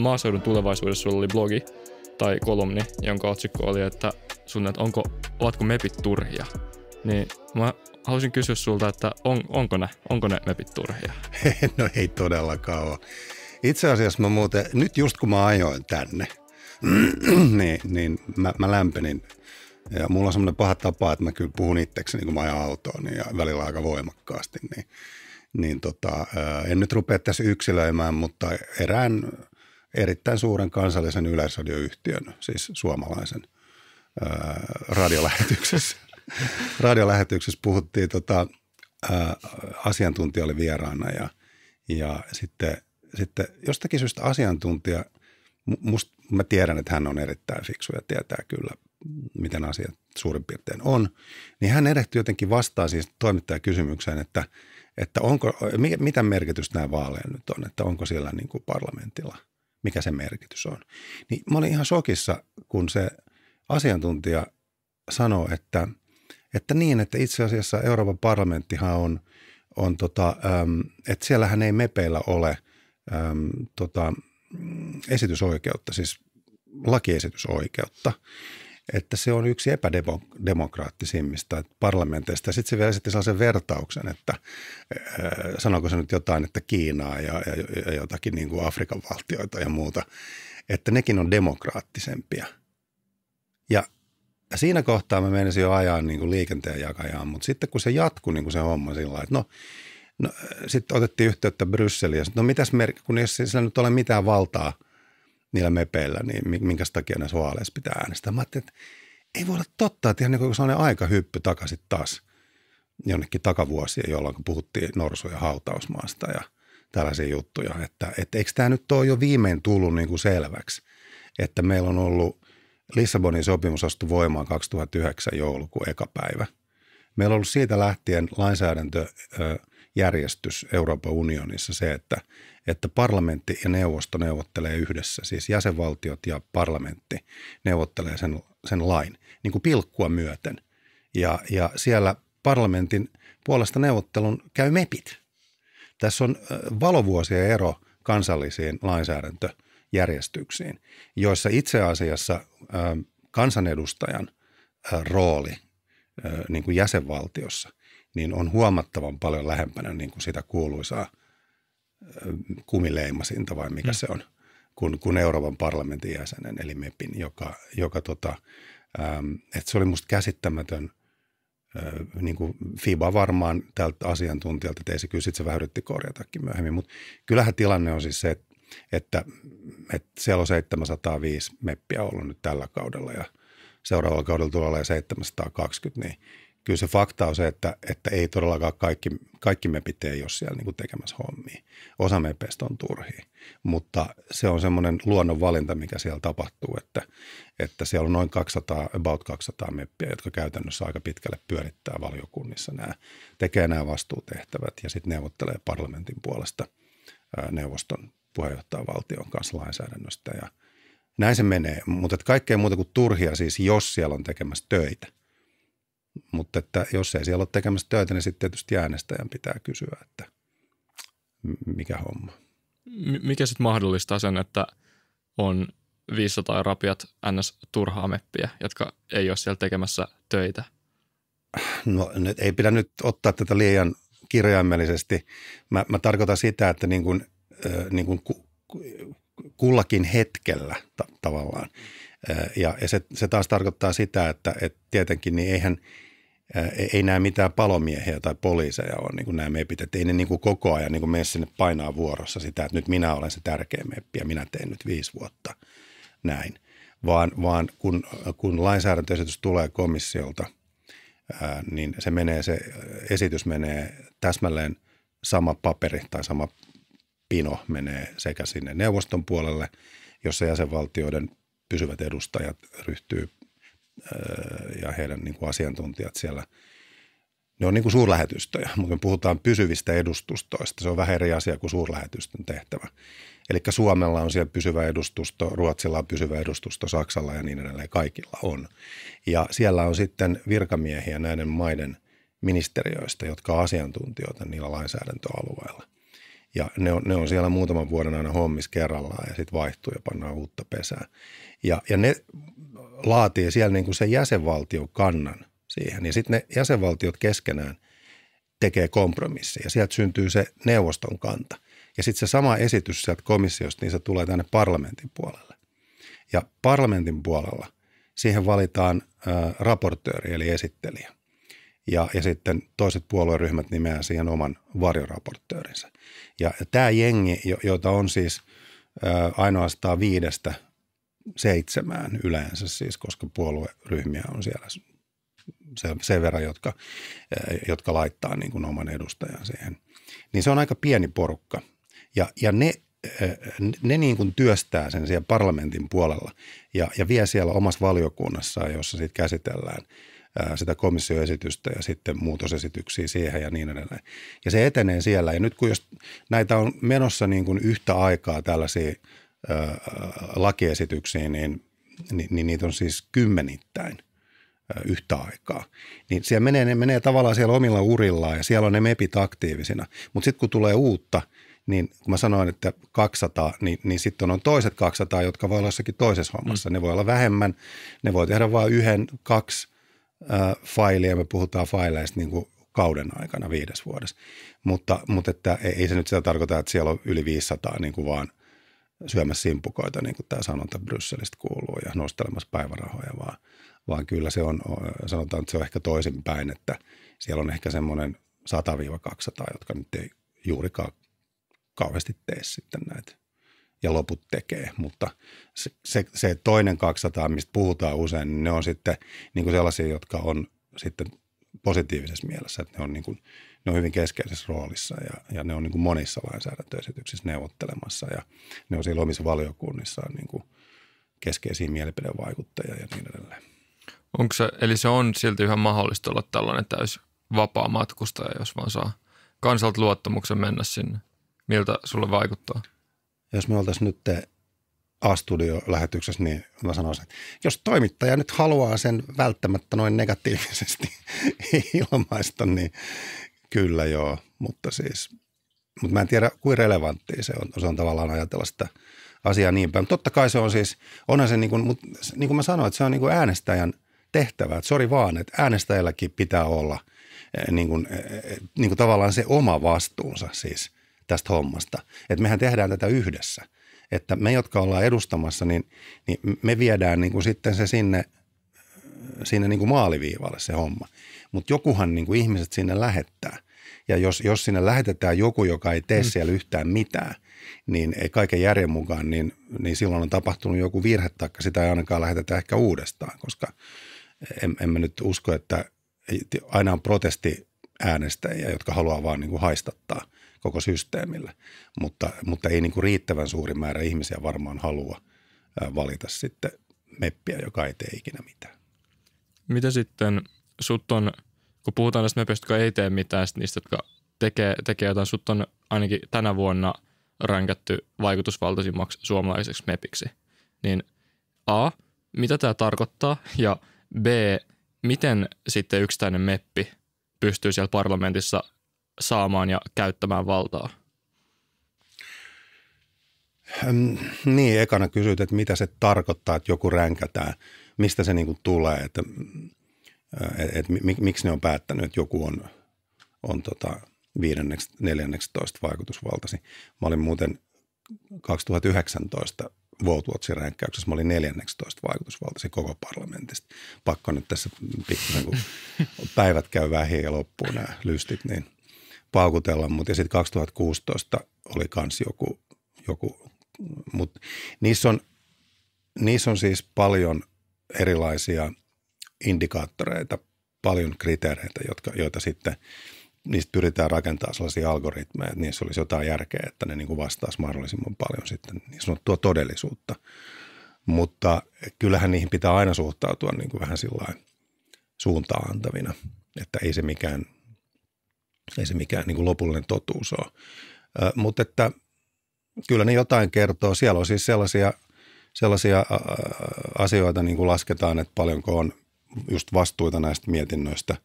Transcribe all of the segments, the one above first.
maaseudun tulevaisuudessa sulla oli blogi tai kolumni, jonka otsikko oli, että sun, että onko, ovatko mepit turhia. Niin mä haluaisin kysyä sulta, että on, onko, ne, onko ne mepit turhia? no ei todellakaan ole. Itse asiassa mä muuten, nyt just kun mä ajoin tänne, niin, niin mä, mä lämpenin. Ja mulla on semmoinen paha tapa, että mä kyllä puhun itsekseni, kun mä ajan autoon niin ja välillä aika voimakkaasti. Niin, niin tota, en nyt rupea tässä yksilöimään, mutta erään erittäin suuren kansallisen yleisradioyhtiön, siis suomalaisen ää, radiolähetyksessä. radiolähetyksessä puhuttiin, tota, ää, asiantuntija oli vieraana ja, ja sitten, sitten jostakin syystä asiantuntija, must, mä tiedän, että hän on erittäin fiksu ja tietää kyllä, miten asiat suurin piirtein on, niin hän erehtyi jotenkin vastaa siis toimittajakysymykseen, että, että onko, mitä merkitystä nämä vaaleja nyt on, että onko siellä niin kuin parlamentilla – mikä se merkitys on. Niin mä olin ihan sokissa, kun se asiantuntija sanoi, että, että niin, että itse asiassa Euroopan parlamenttihan on, on tota, äm, että siellähän ei mepeillä ole äm, tota, mm, esitysoikeutta, siis lakiesitysoikeutta että se on yksi epädemokraattisimmista epädemok- parlamenteista. Sitten se vielä sitten sellaisen vertauksen, että äh, sanoiko se nyt jotain, että Kiinaa ja, ja, ja jotakin niin kuin Afrikan valtioita ja muuta, että nekin on demokraattisempia. Ja siinä kohtaa mä menisin jo ajaa niin kuin liikenteen jakajaan, mutta sitten kun se jatkuu niin kuin se homma sillä lailla, että no, no sitten otettiin yhteyttä Brysseliin ja sitten, no mitäs merkki, kun ei sillä nyt ole mitään valtaa – niillä mepeillä, niin minkä takia näissä vaaleissa pitää äänestää. Mä että ei voi olla totta, että ihan niin kuin aika hyppy takaisin taas jonnekin takavuosia, jolloin puhuttiin norsuja hautausmaasta ja tällaisia juttuja. Että, että eikö tämä nyt ole jo viimein tullut niin kuin selväksi, että meillä on ollut Lissabonin sopimus astu voimaan 2009 joulukuun eka päivä. Meillä on ollut siitä lähtien lainsäädäntöjärjestys Euroopan unionissa se, että – että parlamentti ja neuvosto neuvottelee yhdessä, siis jäsenvaltiot ja parlamentti neuvottelee sen, sen lain niin kuin pilkkua myöten. Ja, ja siellä parlamentin puolesta neuvottelun käy MEPit. Tässä on valovuosien ero kansallisiin lainsäädäntöjärjestyksiin, joissa itse asiassa kansanedustajan rooli niin kuin jäsenvaltiossa niin on huomattavan paljon lähempänä niin kuin sitä kuuluisaa – kumileimasinta vai mikä mm. se on, kun, kun Euroopan parlamentin jäsenen eli MEPin, joka, joka tota, ähm, että se oli musta käsittämätön äh, – niin kuin FIBA varmaan tältä asiantuntijalta se kyllä sitten se vähän yritti korjatakin myöhemmin, mutta kyllähän tilanne on siis se, että, että, että siellä on 705 meppiä ollut nyt tällä kaudella ja seuraavalla kaudella tulee olemaan 720, niin kyllä se fakta on se, että, että ei todellakaan kaikki, kaikki mepit ei ole siellä niin kuin tekemässä hommia. Osa mepeistä on turhi, mutta se on semmoinen luonnonvalinta, mikä siellä tapahtuu, että, että siellä on noin 200, about 200 meppiä, jotka käytännössä aika pitkälle pyörittää valiokunnissa nämä, tekee nämä vastuutehtävät ja sitten neuvottelee parlamentin puolesta neuvoston puheenjohtajavaltion kanssa lainsäädännöstä ja näin se menee, mutta kaikkea muuta kuin turhia siis, jos siellä on tekemässä töitä – mutta että jos ei siellä ole tekemässä töitä, niin sitten tietysti äänestäjän pitää kysyä, että mikä homma. Mikä sitten mahdollistaa sen, että on 500 rapiat ns. turhaa meppiä, jotka ei ole siellä tekemässä töitä? No nyt ei pidä nyt ottaa tätä liian kirjaimellisesti. Mä, mä tarkoitan sitä, että niin kuin, äh, niin kuin ku, ku, kullakin hetkellä ta- tavallaan – ja, ja se, se taas tarkoittaa sitä, että, että tietenkin niin eihän ei näe mitään palomiehiä tai poliiseja ole niin kuin nämä mepit. Että ei ne niin kuin koko ajan niin kuin mene sinne painaa vuorossa sitä, että nyt minä olen se tärkeä meppi ja minä teen nyt viisi vuotta näin. Vaan, vaan kun, kun lainsäädäntöesitys tulee komissiolta, ää, niin se, menee, se esitys menee täsmälleen sama paperi tai sama pino menee sekä sinne neuvoston puolelle, jossa jäsenvaltioiden pysyvät edustajat ryhtyy öö, ja heidän niin kuin asiantuntijat siellä. Ne on niin kuin suurlähetystöjä, mutta me puhutaan pysyvistä edustustoista. Se on vähän eri asia kuin suurlähetystön tehtävä. Eli Suomella on siellä pysyvä edustusto, Ruotsilla on pysyvä edustusto, Saksalla ja niin edelleen, kaikilla on. Ja siellä on sitten virkamiehiä näiden maiden ministeriöistä, jotka on asiantuntijoita niillä lainsäädäntöalueilla. Ja ne on, ne on siellä muutaman vuoden aina hommis kerrallaan ja sitten vaihtuu ja pannaan uutta pesää. Ja, ja ne laatii siellä niin kuin sen jäsenvaltion kannan siihen. Ja sitten ne jäsenvaltiot keskenään tekee kompromissi Ja sieltä syntyy se neuvoston kanta. Ja sitten se sama esitys sieltä komissiosta, niin se tulee tänne parlamentin puolelle. Ja parlamentin puolella siihen valitaan ää, raportööri eli esittelijä. Ja, ja sitten toiset puolueryhmät nimeää siihen oman varjoraportöörinsä. Ja, ja tämä jengi, jota on siis – ainoastaan viidestä seitsemään yleensä siis, koska puolueryhmiä on siellä sen verran, jotka, eh, jotka laittaa niin kuin oman edustajan siihen. Niin se on aika pieni porukka ja, ja ne, eh, ne niin kuin työstää sen siellä parlamentin puolella ja, ja vie siellä omassa valiokunnassaan, jossa sitten käsitellään eh, sitä komissioesitystä ja sitten muutosesityksiä siihen ja niin edelleen. Ja se etenee siellä. Ja nyt kun jos näitä on menossa niin kuin yhtä aikaa tällaisia lakiesityksiin, niin, niin, niin niitä on siis kymmenittäin yhtä aikaa. Niin siellä menee, ne menee tavallaan siellä omilla urillaan ja siellä on ne mepit aktiivisina. Mutta sitten kun tulee uutta, niin kun mä sanoin, että 200, niin, niin sitten on toiset 200, jotka voi olla jossakin toisessa hommassa. Mm. Ne voi olla vähemmän, ne voi tehdä vain yhden, kaksi äh, failia, me puhutaan faileista niin kuin kauden aikana viides vuodessa. Mutta, mutta että ei, ei se nyt sitä tarkoita, että siellä on yli 500 niin kuin vaan – syömässä simpukoita, niin kuin tämä sanonta Brysselistä kuuluu, ja nostelemassa päivärahoja, vaan, vaan kyllä se on, sanotaan, että se on ehkä toisinpäin, että siellä on ehkä semmoinen 100-200, jotka nyt ei juurikaan kauheasti tee sitten näitä ja loput tekee, mutta se, se, se toinen 200, mistä puhutaan usein, niin ne on sitten niin kuin sellaisia, jotka on sitten positiivisessa mielessä, että ne on niin kuin – ne on hyvin keskeisessä roolissa ja, ja ne on niin kuin monissa lainsäädäntöesityksissä neuvottelemassa ja ne on siellä omissa valiokunnissaan niin kuin keskeisiä mielipidevaikuttajia ja niin edelleen. Onko se, eli se on silti ihan mahdollista olla tällainen täys vapaa matkustaja, jos vaan saa kansalta luottamuksen mennä sinne. Miltä sulle vaikuttaa? Jos me oltaisiin nyt te A-studio-lähetyksessä, niin mä sanoisin, että jos toimittaja nyt haluaa sen välttämättä noin negatiivisesti ilmaista, niin Kyllä joo, mutta siis, mutta mä en tiedä kuin relevanttia se on, no, se on tavallaan ajatella sitä asiaa niin päin. Mutta totta kai se on siis, onhan se niin kuin, mutta niin kuin mä sanoin, että se on niin kuin äänestäjän tehtävä, että sori vaan, että äänestäjälläkin pitää olla niin eh, kuin, niin kuin eh, eh, niinku tavallaan se oma vastuunsa siis tästä hommasta. Että mehän tehdään tätä yhdessä. Että me, jotka ollaan edustamassa, niin, niin me viedään niin kuin sitten se sinne – siinä niin kuin maaliviivalle se homma. Mutta jokuhan niin kuin ihmiset sinne lähettää. Ja jos, jos sinne lähetetään joku, joka ei tee mm. siellä yhtään mitään, niin ei kaiken järjen mukaan, niin, niin silloin on tapahtunut joku virhe, taikka sitä ei ainakaan lähetetä ehkä uudestaan, koska en, en mä nyt usko, että aina on protesti äänestäjiä, jotka haluaa vaan niin kuin haistattaa koko systeemillä, mutta, mutta ei niin kuin riittävän suuri määrä ihmisiä varmaan halua valita sitten meppiä, joka ei tee ikinä mitään mitä sitten sut on, kun puhutaan näistä möpöistä, jotka ei tee mitään, niistä, jotka tekee, tekee jotain, sut on ainakin tänä vuonna rankätty vaikutusvaltaisimmaksi suomalaiseksi mepiksi. Niin A, mitä tämä tarkoittaa ja B, miten sitten yksittäinen meppi pystyy siellä parlamentissa saamaan ja käyttämään valtaa? Niin, ekana kysyt, että mitä se tarkoittaa, että joku ränkätään – mistä se niin kuin tulee, että äh, et, et, mik, miksi ne on päättänyt, että joku on, on tota viidenneksi, neljänneksi toista vaikutusvaltasi. Mä olin muuten 2019 Voutwatchin ränkkäyksessä mä olin 14 vaikutusvaltasi koko parlamentista. Pakko nyt tässä pikkusen, kun päivät käy vähin ja loppuun nämä lystit, niin paukutella. Mutta sitten 2016 oli kans joku, joku mutta niissä on, niissä on siis paljon erilaisia indikaattoreita, paljon kriteereitä, jotka, joita sitten niistä pyritään rakentamaan sellaisia algoritmeja, että niissä olisi jotain järkeä, että ne niin vastaisi mahdollisimman paljon sitten niin sanottua todellisuutta. Mutta kyllähän niihin pitää aina suhtautua niin kuin vähän sillä suuntaan antavina, että ei se mikään, ei se mikään niin kuin lopullinen totuus ole. Ö, mutta että kyllä ne jotain kertoo. Siellä on siis sellaisia – sellaisia asioita niin kuin lasketaan, että paljonko on just vastuuta näistä mietinnöistä,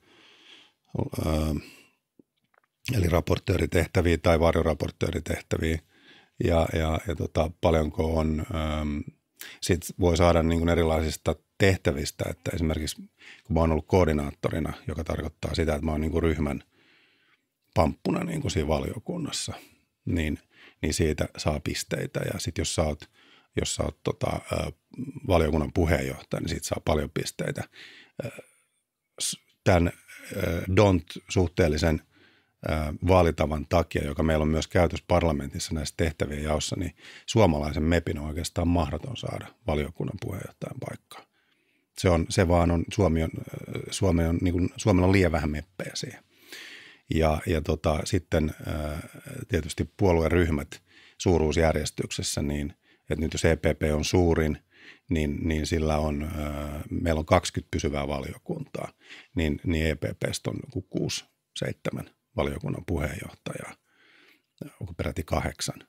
eli raportööritehtäviä tai varjoraportööritehtäviä, ja, ja, ja tota, paljonko on, sit voi saada niin kuin erilaisista tehtävistä, että esimerkiksi kun mä oon ollut koordinaattorina, joka tarkoittaa sitä, että mä oon niin kuin ryhmän pamppuna niin kuin siinä valiokunnassa, niin, niin siitä saa pisteitä, ja sitten jos sä oot – jos sä oot tota, valiokunnan puheenjohtaja, niin siitä saa paljon pisteitä. Tämän don't suhteellisen vaalitavan takia, joka meillä on myös käytössä parlamentissa näissä tehtävien jaossa, niin suomalaisen MEPin on oikeastaan mahdoton saada valiokunnan puheenjohtajan paikkaa. Se, on, se vaan on, Suomi on, Suomi on, niin kuin, Suomella on liian vähän meppejä siihen. Ja, ja tota, sitten tietysti puolueryhmät suuruusjärjestyksessä, niin – että nyt jos EPP on suurin, niin, niin sillä on, meillä on 20 pysyvää valiokuntaa, niin, niin EPPstä on 6, 7 valiokunnan puheenjohtajaa, onko peräti kahdeksan.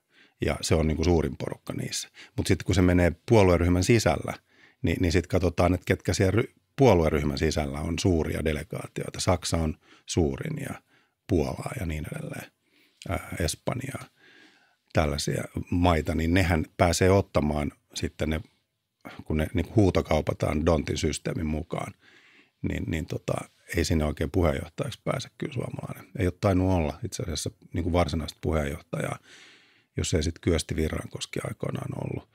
Ja se on niin kuin suurin porukka niissä. Mutta sitten kun se menee puolueryhmän sisällä, niin, niin sitten katsotaan, että ketkä siellä ry- puolueryhmän sisällä on suuria delegaatioita. Saksa on suurin ja Puolaa ja niin edelleen, Espanjaa – tällaisia maita, niin nehän pääsee ottamaan sitten ne, kun ne niin huutokaupataan Dontin systeemin mukaan, niin, niin tota, ei sinne oikein puheenjohtajaksi pääse kyllä suomalainen. Ei ole tainnut olla itse asiassa niin kuin varsinaista puheenjohtajaa, jos ei sitten Kyösti Virrankoski aikoinaan ollut.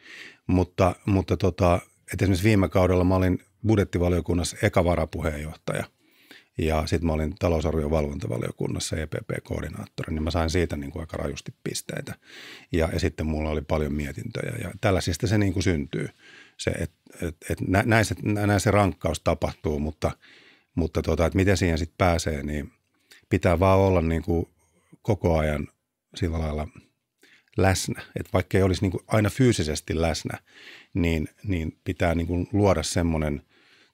Mutta, mutta tota, esimerkiksi viime kaudella mä olin budjettivaliokunnassa eka varapuheenjohtaja – ja sitten mä olin talousarvion valvontavaliokunnassa EPP-koordinaattori, niin mä sain siitä niin kuin aika rajusti pisteitä. Ja, ja sitten mulla oli paljon mietintöjä ja tällaisista se niin kuin syntyy. Se, et, et, et näissä, näissä se rankkaus tapahtuu, mutta, mutta tota, et miten siihen sitten pääsee, niin pitää vaan olla niin kuin koko ajan sillä lailla läsnä. Että vaikka ei olisi niin kuin aina fyysisesti läsnä, niin, niin pitää niin kuin luoda semmoinen –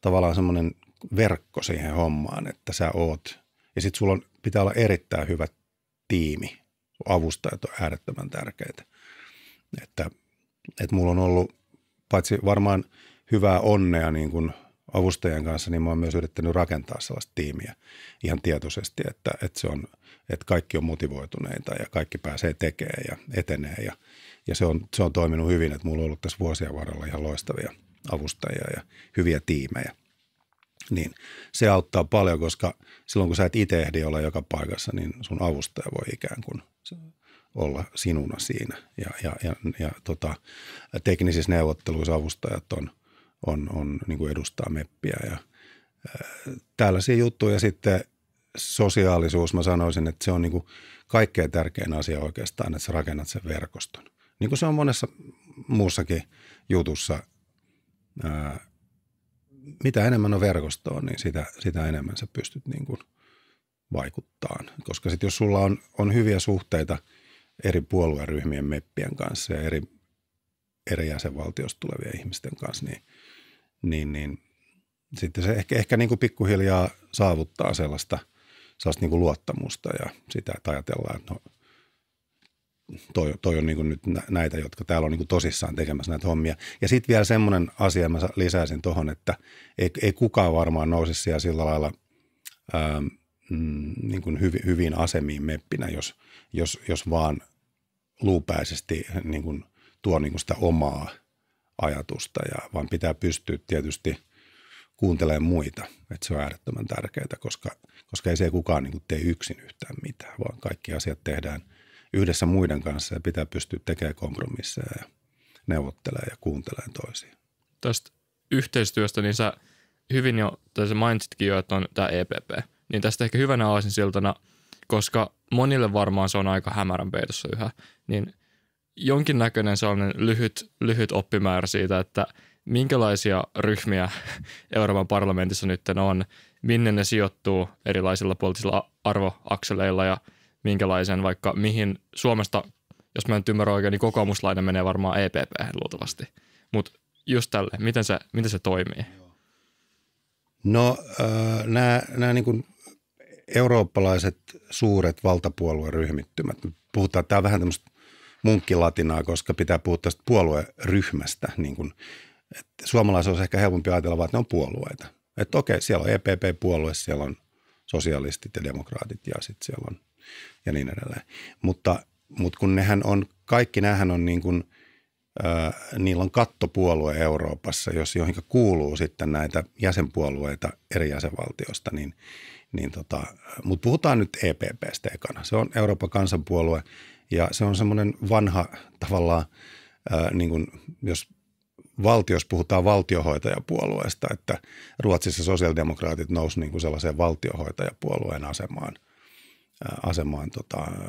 tavallaan semmoinen verkko siihen hommaan, että sä oot. Ja sitten sulla on, pitää olla erittäin hyvä tiimi. Avustajat on äärettömän tärkeitä. Että, että mulla on ollut paitsi varmaan hyvää onnea niin kuin avustajien kanssa, niin mä oon myös yrittänyt rakentaa sellaista tiimiä ihan tietoisesti, että, että, se on, että kaikki on motivoituneita ja kaikki pääsee tekemään ja etenee. Ja, ja se, on, se on toiminut hyvin, että mulla on ollut tässä vuosien varrella ihan loistavia avustajia ja hyviä tiimejä – niin, se auttaa paljon, koska silloin kun sä et itse ehdi olla joka paikassa, niin sun avustaja voi ikään kuin olla sinuna siinä. Ja, ja, ja, ja tota, teknisissä neuvotteluissa avustajat on, on, on niin kuin edustaa meppiä ja ää, äh, tällaisia juttuja. Ja sitten sosiaalisuus, mä sanoisin, että se on niin kuin kaikkein tärkein asia oikeastaan, että sä rakennat sen verkoston. Niin kuin se on monessa muussakin jutussa, ää, äh, mitä enemmän on verkostoa, niin sitä, sitä enemmän sä pystyt niin kuin vaikuttaa. Koska sitten jos sulla on, on hyviä suhteita eri puolueryhmien meppien kanssa ja eri, eri jäsenvaltiosta tulevien ihmisten kanssa, niin, niin, niin sitten se ehkä, ehkä niin kuin pikkuhiljaa saavuttaa sellaista, sellaista niin kuin luottamusta ja sitä, että ajatellaan, että no, toi, toi on niin nyt näitä, jotka täällä on niin tosissaan tekemässä näitä hommia. Ja sitten vielä semmoinen asia mä lisäisin tuohon, että ei, ei kukaan varmaan nouse siellä sillä lailla ähm, mm, niin kuin hyvi, asemiin meppinä, jos, jos, jos vaan luupäisesti niin kuin tuo niin kuin sitä omaa ajatusta, ja, vaan pitää pystyä tietysti kuuntelemaan muita. Että se on äärettömän tärkeää, koska, koska ei se kukaan niin kuin tee yksin yhtään mitään, vaan kaikki asiat tehdään – yhdessä muiden kanssa ja pitää pystyä tekemään kompromisseja ja neuvottelemaan ja kuuntelemaan toisia. Tästä yhteistyöstä, niin sä hyvin jo, tai sä mainitsitkin jo, että on tämä EPP, niin tästä ehkä hyvänä siltana, koska monille varmaan se on aika hämärän peitossa yhä, niin jonkinnäköinen sellainen lyhyt, lyhyt oppimäärä siitä, että minkälaisia ryhmiä Euroopan parlamentissa nyt on, minne ne sijoittuu erilaisilla poliittisilla arvoakseleilla ja – minkälaisen vaikka mihin Suomesta, jos mä en ymmärrä oikein, niin kokoomuslainen menee varmaan EPP luultavasti. Mutta just tälle, miten se, miten se toimii? No äh, nämä niin kuin eurooppalaiset suuret valtapuolueryhmittymät, puhutaan, tämä on vähän tämmöistä munkkilatinaa, koska pitää puhua tästä puolueryhmästä. Niin kuin, että suomalaiset olisi ehkä helpompi ajatella, että ne on puolueita. Että okei, siellä on EPP-puolue, siellä on sosialistit ja demokraatit ja sitten siellä on ja niin edelleen. Mutta, mutta kun nehän on, kaikki nämähän on niin kuin, äh, niillä on kattopuolue Euroopassa, jos johon kuuluu sitten näitä jäsenpuolueita eri jäsenvaltiosta, niin, niin tota, mutta puhutaan nyt EPPstä ekana. Se on Euroopan kansanpuolue ja se on semmoinen vanha tavallaan, äh, niin kuin, jos valtios puhutaan valtiohoitajapuolueesta, että Ruotsissa sosiaalidemokraatit nousi niin kuin sellaiseen valtiohoitajapuolueen asemaan – asemaan tota, mm,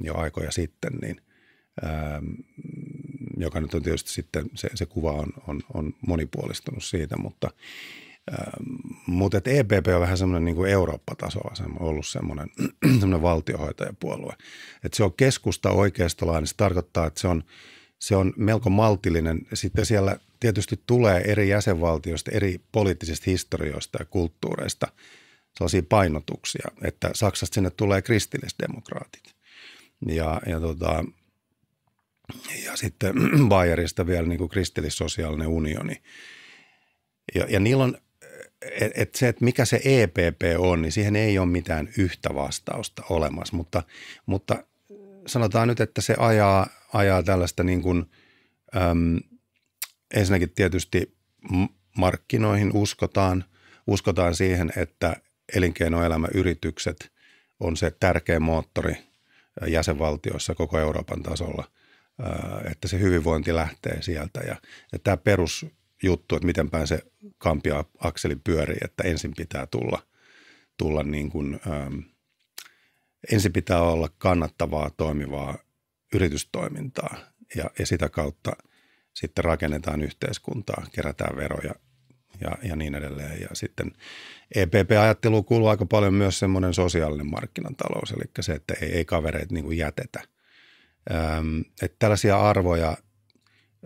jo aikoja sitten, niin mm, joka nyt on tietysti sitten, se, se kuva on, on, on monipuolistunut siitä, mutta mm, mutta että EPP on vähän semmoinen niin Eurooppa-tasolla ollut semmoinen, semmoinen valtiohoitajapuolue. Et se on keskusta oikeistolainen, niin se tarkoittaa, että se on, se on melko maltillinen. Sitten siellä tietysti tulee eri jäsenvaltioista, eri poliittisista historioista ja kulttuureista – sellaisia painotuksia, että Saksasta sinne tulee kristillisdemokraatit. Ja, ja, tota, ja sitten Bayerista vielä niin kuin kristillissosiaalinen unioni. Ja, ja niillä on, et, et se, että mikä se EPP on, niin siihen ei ole mitään yhtä vastausta olemassa, mutta, mutta sanotaan nyt, että se ajaa, ajaa tällaista niin kuin, äm, ensinnäkin tietysti markkinoihin uskotaan, uskotaan siihen, että, elinkeinoelämä, yritykset on se tärkeä moottori äh, jäsenvaltioissa koko Euroopan tasolla, äh, että se hyvinvointi lähtee sieltä. Ja, ja tämä perusjuttu, että miten päin se kampia akseli pyörii, että ensin pitää tulla, tulla niin kuin, ähm, ensin pitää olla kannattavaa, toimivaa yritystoimintaa ja, ja sitä kautta sitten rakennetaan yhteiskuntaa, kerätään veroja ja, ja niin edelleen. Ja sitten EPP-ajatteluun kuuluu aika paljon myös semmoinen sosiaalinen markkinatalous, eli se, että ei, ei kavereita niin jätetä. Öm, että tällaisia arvoja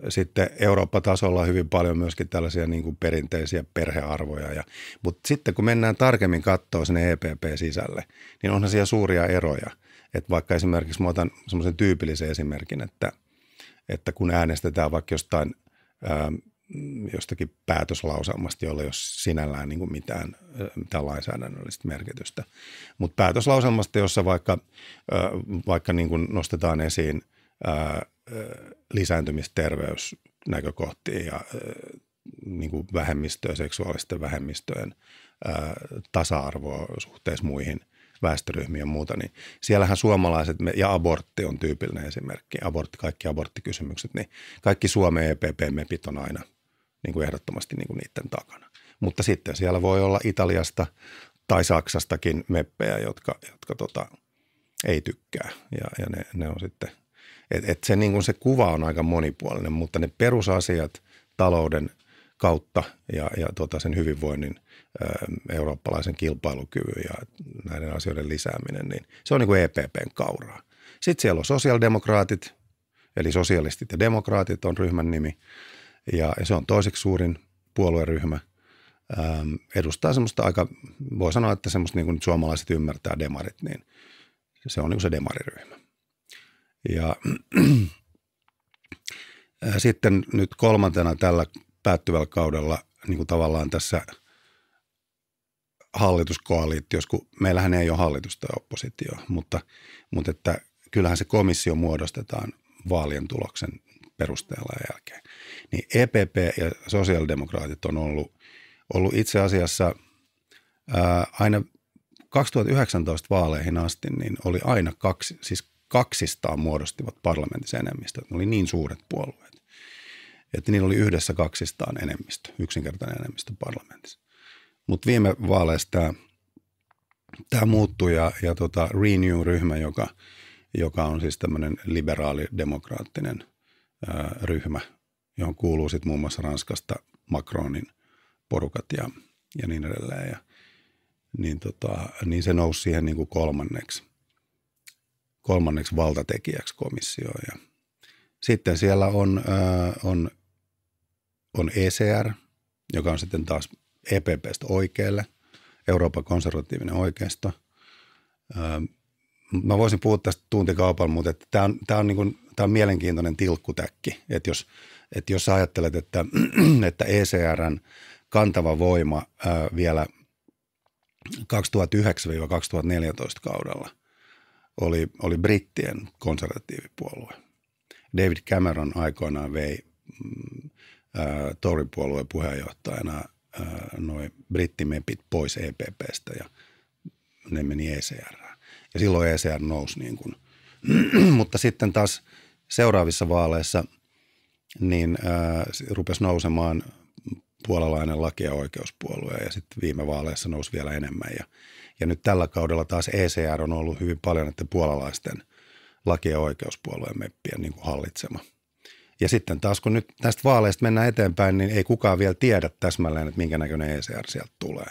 sitten Eurooppa-tasolla hyvin paljon myöskin tällaisia niin kuin perinteisiä perhearvoja. Ja, mutta sitten kun mennään tarkemmin katsoa sinne EPP-sisälle, niin onhan siellä suuria eroja. Että vaikka esimerkiksi mä otan semmoisen tyypillisen esimerkin, että, että kun äänestetään vaikka jostain – jostakin päätöslauselmasta, jolla ei ole sinällään niin kuin mitään, mitään lainsäädännöllistä merkitystä. Mutta päätöslauselmasta, jossa vaikka, vaikka niin kuin nostetaan esiin lisääntymisterveysnäkökohtia ja niin kuin vähemmistöä, seksuaalisten vähemmistöjen tasa-arvoa suhteessa muihin väestöryhmiin ja muuta, niin siellähän suomalaiset, ja abortti on tyypillinen esimerkki, abortti, kaikki aborttikysymykset, niin kaikki Suomen EPP-mepit on aina – niin kuin ehdottomasti niin kuin niiden takana. Mutta sitten siellä voi olla Italiasta tai Saksastakin meppejä, jotka, jotka tota, ei tykkää ja, ja ne, ne on sitten, et, et se, niin kuin se kuva on aika monipuolinen, mutta ne perusasiat talouden kautta ja, ja tota sen hyvinvoinnin eurooppalaisen kilpailukyvyn ja näiden asioiden lisääminen, niin se on niin kuin EPPn kauraa. Sitten siellä on sosiaalidemokraatit, eli sosialistit ja demokraatit on ryhmän nimi ja, ja se on toiseksi suurin puolueryhmä. Ähm, edustaa semmoista aika, voi sanoa, että semmoista niin kuin suomalaiset ymmärtää demarit, niin se on niin se demariryhmä. Ja äh, sitten nyt kolmantena tällä päättyvällä kaudella niin kuin tavallaan tässä hallituskoalitiossa, kun meillähän ei ole hallitusta ja oppositio, mutta, mutta että kyllähän se komissio muodostetaan vaalien tuloksen perusteella jälkeen. Niin EPP ja sosiaalidemokraatit on ollut, ollut itse asiassa ää, aina 2019 vaaleihin asti, niin oli aina kaksi, siis kaksistaan muodostivat parlamentissa enemmistö. Ne oli niin suuret puolueet, että niillä oli yhdessä kaksistaan enemmistö, yksinkertainen enemmistö parlamentissa. Mutta viime vaaleista tämä, tämä muuttui ja, ja tota Renew-ryhmä, joka, joka on siis tämmöinen liberaalidemokraattinen ryhmä, johon kuuluu sitten muun muassa Ranskasta Macronin porukat ja, ja niin edelleen. Ja, niin, tota, niin se nousi siihen niin kuin kolmanneksi, kolmanneksi valtatekijäksi komissioon. Ja sitten siellä on, ää, on, on ECR, joka on sitten taas EPPstä oikealle, Euroopan konservatiivinen oikeisto. Ää, mä voisin puhua tästä tuntikaupalla, mutta tämä on, tää on niin kuin tämä on mielenkiintoinen tilkkutäkki, että jos, että jos ajattelet, että, että ECRn kantava voima ää, vielä 2009-2014 kaudella oli, oli brittien konservatiivipuolue. David Cameron aikoinaan vei mm, Tory-puolueen puheenjohtajana noin brittimepit pois EPPstä ja ne meni ECR. Ja silloin ECR nousi niin kuin. mutta sitten taas seuraavissa vaaleissa niin äh, rupesi nousemaan puolalainen laki- ja oikeuspuolue ja sitten viime vaaleissa nousi vielä enemmän. Ja, ja nyt tällä kaudella taas ECR on ollut hyvin paljon näiden puolalaisten laki- ja oikeuspuolueen meppien niin kuin hallitsema. Ja sitten taas kun nyt näistä vaaleista mennään eteenpäin, niin ei kukaan vielä tiedä täsmälleen, että minkä näköinen ECR sieltä tulee.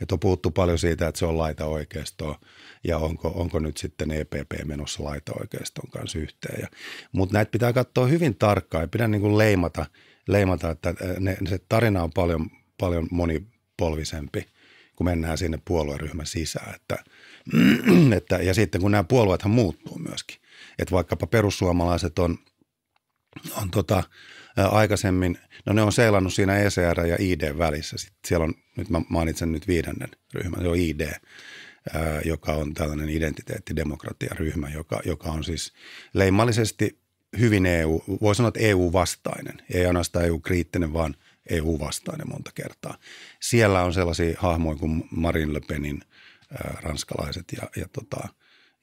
Että on puhuttu paljon siitä, että se on laita oikeistoa ja onko, onko nyt sitten EPP menossa laita oikeiston kanssa yhteen. Mutta näitä pitää katsoa hyvin tarkkaan ja pidä niin kuin leimata, leimata, että äh, ne, se tarina on paljon, paljon monipolvisempi kun mennään sinne puolueryhmän sisään. Että, että, ja sitten kun nämä puolueethan muuttuu myöskin. Että vaikkapa perussuomalaiset on, on tota, aikaisemmin. No ne on seilannut siinä ECR ja ID välissä. Sitten siellä on, nyt mä mainitsen nyt viidennen ryhmän, se on ID, joka on tällainen identiteettidemokratiaryhmä, joka, joka on siis leimallisesti hyvin EU, voi sanoa, että EU-vastainen. Ei ainoastaan EU-kriittinen, vaan EU-vastainen monta kertaa. Siellä on sellaisia hahmoja kuin Marine Le Penin ranskalaiset ja, ja tota,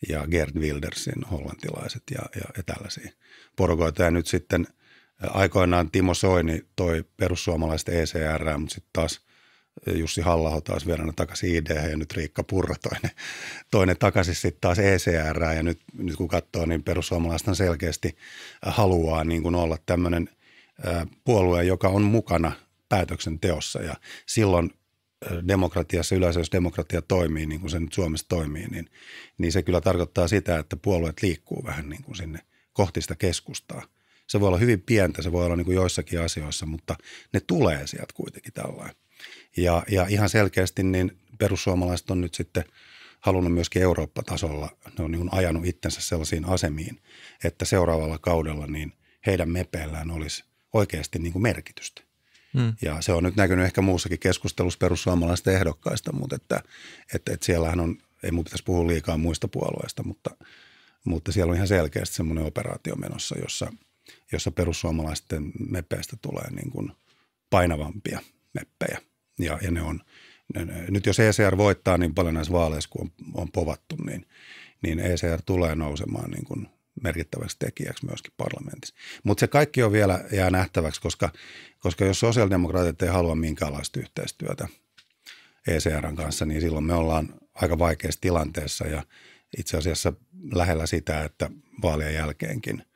ja Gerd Wildersin hollantilaiset ja, ja, ja tällaisia porukoita. Ja nyt sitten – aikoinaan Timo Soini toi perussuomalaiset ECR, mutta sitten taas eh, Jussi halla taas vielä takaisin ID ja nyt Riikka Purra toinen, toinen takaisin sitten taas ECR ja nyt, nyt kun katsoo, niin perussuomalaista selkeästi eh, haluaa niin kuin olla tämmöinen eh, puolue, joka on mukana päätöksenteossa ja silloin demokratiassa, yleensä jos demokratia toimii niin kuin se nyt Suomessa toimii, niin, niin se kyllä tarkoittaa sitä, että puolueet liikkuu vähän niin kuin sinne kohti sitä keskustaa – se voi olla hyvin pientä, se voi olla niin kuin joissakin asioissa, mutta ne tulee sieltä kuitenkin tällainen. Ja, ja ihan selkeästi niin perussuomalaiset on nyt sitten halunnut myöskin Eurooppa-tasolla, ne on niin ajanut itsensä sellaisiin asemiin, että seuraavalla kaudella niin heidän mepeillään olisi oikeasti niin kuin merkitystä. Mm. Ja se on nyt näkynyt ehkä muussakin keskustelussa perussuomalaisten ehdokkaista, mutta että, että, että siellähän on, ei muuta pitäisi puhua liikaa muista puolueista, mutta, mutta siellä on ihan selkeästi semmoinen operaatio menossa, jossa – jossa perussuomalaisten meppeistä tulee niin kuin painavampia meppejä. Ja, ja ne on, ne, ne, nyt jos ECR voittaa niin paljon näissä vaaleissa kuin on, on povattu, niin, niin ECR tulee nousemaan niin kuin merkittäväksi tekijäksi myöskin parlamentissa. Mutta se kaikki on vielä jää nähtäväksi, koska, koska jos sosiaalidemokraatit ei halua minkäänlaista yhteistyötä ECRn kanssa, niin silloin me ollaan aika vaikeassa tilanteessa ja itse asiassa lähellä sitä, että vaalien jälkeenkin –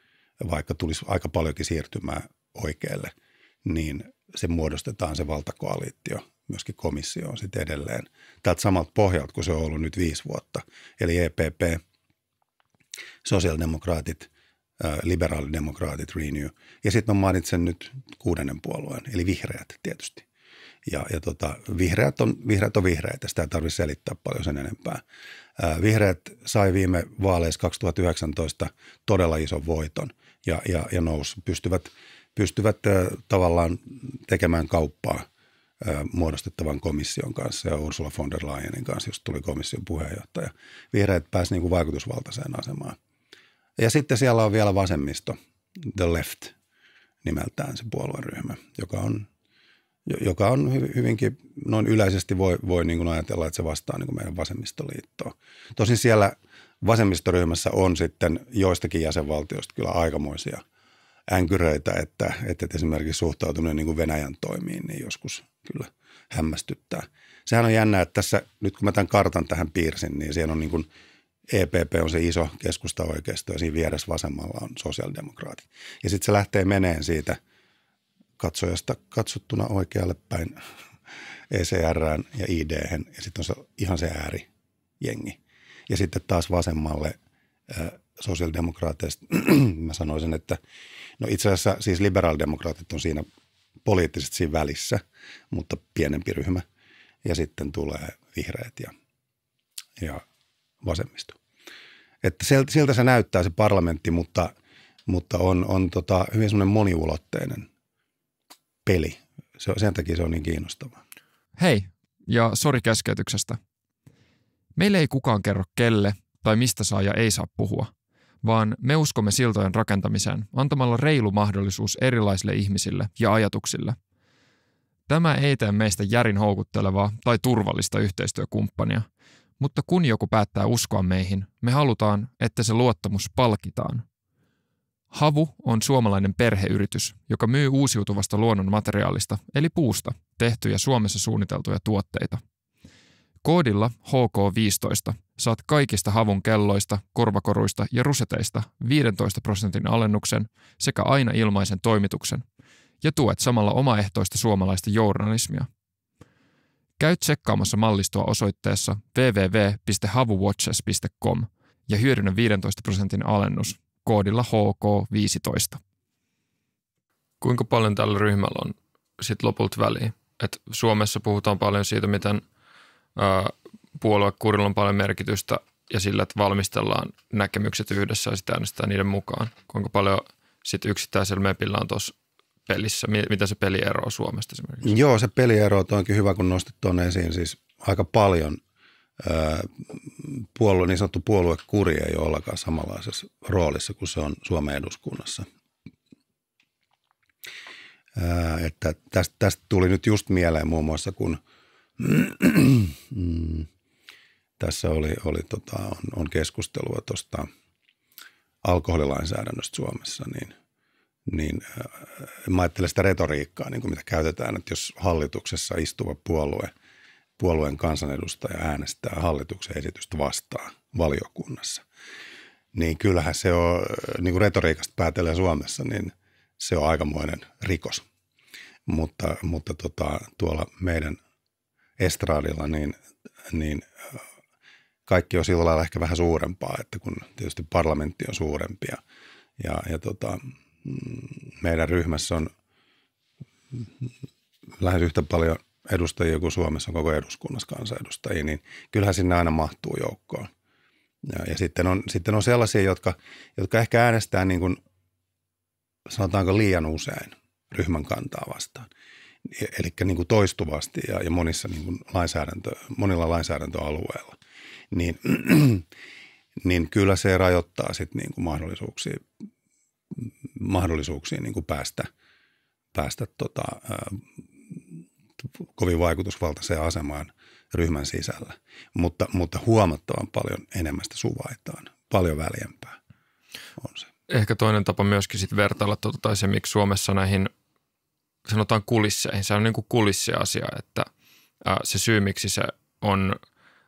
vaikka tulisi aika paljonkin siirtymää oikealle, niin se muodostetaan se valtakoalitio myöskin komissioon sitten edelleen. Täältä samalta pohjalta, kun se on ollut nyt viisi vuotta. Eli EPP, sosiaalidemokraatit, liberaalidemokraatit, Renew. Ja sitten on mainitsen nyt kuudennen puolueen, eli vihreät tietysti. Ja, ja tota, vihreät, on, vihreät on vihreitä, sitä ei tarvitse selittää paljon sen enempää. Vihreät sai viime vaaleissa 2019 todella ison voiton – ja, ja, ja nousi. Pystyvät, pystyvät tavallaan tekemään kauppaa muodostettavan komission kanssa ja Ursula von der Leyenin kanssa, jos tuli komission puheenjohtaja. Vihreät pääsivät niin kuin vaikutusvaltaiseen asemaan. Ja sitten siellä on vielä vasemmisto, The Left nimeltään se puolueryhmä, joka on joka on hyvinkin noin yleisesti voi, voi niin kuin ajatella, että se vastaa niin kuin meidän vasemmistoliittoa. Tosin siellä vasemmistoryhmässä on sitten joistakin jäsenvaltioista kyllä aikamoisia änkyröitä, että, että esimerkiksi suhtautuminen niin kuin Venäjän toimiin niin joskus kyllä hämmästyttää. Sehän on jännä, että tässä nyt kun mä tämän kartan tähän piirsin, niin siellä on niin kuin EPP on se iso keskusta oikeisto ja siinä vieressä vasemmalla on sosiaalidemokraatit. Ja sitten se lähtee meneen siitä – katsojasta katsottuna oikealle päin ECR ja id ja sitten on se, ihan se ääri jengi. Ja sitten taas vasemmalle sosiaalidemokraateista mä sanoisin, että no itse asiassa siis liberaalidemokraatit on siinä poliittisesti siinä välissä, mutta pienempi ryhmä. Ja sitten tulee vihreät ja, ja vasemmisto. Että siltä se näyttää se parlamentti, mutta, mutta on, on tota, hyvin semmoinen moniulotteinen – peli. Se, sen takia se on niin kiinnostavaa. Hei, ja sori keskeytyksestä. Meille ei kukaan kerro kelle tai mistä saa ja ei saa puhua, vaan me uskomme siltojen rakentamiseen antamalla reilu mahdollisuus erilaisille ihmisille ja ajatuksille. Tämä ei tee meistä järin houkuttelevaa tai turvallista yhteistyökumppania, mutta kun joku päättää uskoa meihin, me halutaan, että se luottamus palkitaan – Havu on suomalainen perheyritys, joka myy uusiutuvasta luonnonmateriaalista, eli puusta, tehtyjä Suomessa suunniteltuja tuotteita. Koodilla HK15 saat kaikista havun kelloista, korvakoruista ja ruseteista 15 prosentin alennuksen sekä aina ilmaisen toimituksen ja tuet samalla omaehtoista suomalaista journalismia. Käy tsekkaamassa mallistoa osoitteessa www.havuwatches.com ja hyödynnä 15 prosentin alennus koodilla HK15. Kuinka paljon tällä ryhmällä on sitten lopulta väliä? Et Suomessa puhutaan paljon siitä, miten ää, puoluekurilla on paljon merkitystä ja sillä, että valmistellaan näkemykset yhdessä ja sitä äänestetään niiden mukaan. Kuinka paljon sitten yksittäisellä mepillä on tuossa pelissä? Mitä se peli eroaa Suomesta esimerkiksi? Joo, se peli eroaa, onkin hyvä, kun nostit tuonne esiin. Siis aika paljon puolue, niin sanottu puoluekuri ei ole ollenkaan samanlaisessa roolissa kuin se on Suomen eduskunnassa. Ää, että tästä, tästä tuli nyt just mieleen muun muassa, kun mm, tässä oli, oli tota, on, on keskustelua tuosta alkoholilainsäädännöstä Suomessa, niin, niin ää, mä ajattelen sitä retoriikkaa, niin kuin mitä käytetään, että jos hallituksessa istuva puolue – puolueen kansanedustaja äänestää hallituksen esitystä vastaan valiokunnassa, niin kyllähän se on, niin kuin retoriikasta päätellen Suomessa, niin se on aikamoinen rikos. Mutta, mutta tota, tuolla meidän estraadilla, niin, niin kaikki on sillä lailla ehkä vähän suurempaa, että kun tietysti parlamentti on suurempi ja, ja, ja tota, mm, meidän ryhmässä on lähes yhtä paljon edustajia kuin Suomessa on koko eduskunnassa kansanedustajia, niin kyllähän sinne aina mahtuu joukkoon. Ja, ja sitten, on, sitten on sellaisia, jotka, jotka ehkä äänestää niin kuin, sanotaanko liian usein ryhmän kantaa vastaan. E, Eli niin kuin toistuvasti ja, ja monissa niin kuin lainsäädäntö, monilla lainsäädäntöalueilla. Niin, niin kyllä se rajoittaa sit niin kuin mahdollisuuksia, mahdollisuuksia niin kuin päästä, päästä tota, kovin vaikutusvaltaiseen asemaan ryhmän sisällä, mutta, mutta huomattavan paljon enemmän sitä suvaitaan, paljon väljempää on se. Ehkä toinen tapa myöskin sit vertailla tuota, tai se, miksi Suomessa näihin sanotaan kulisseihin, se on niin kuin kulissiasia, että ää, se syy, miksi se on,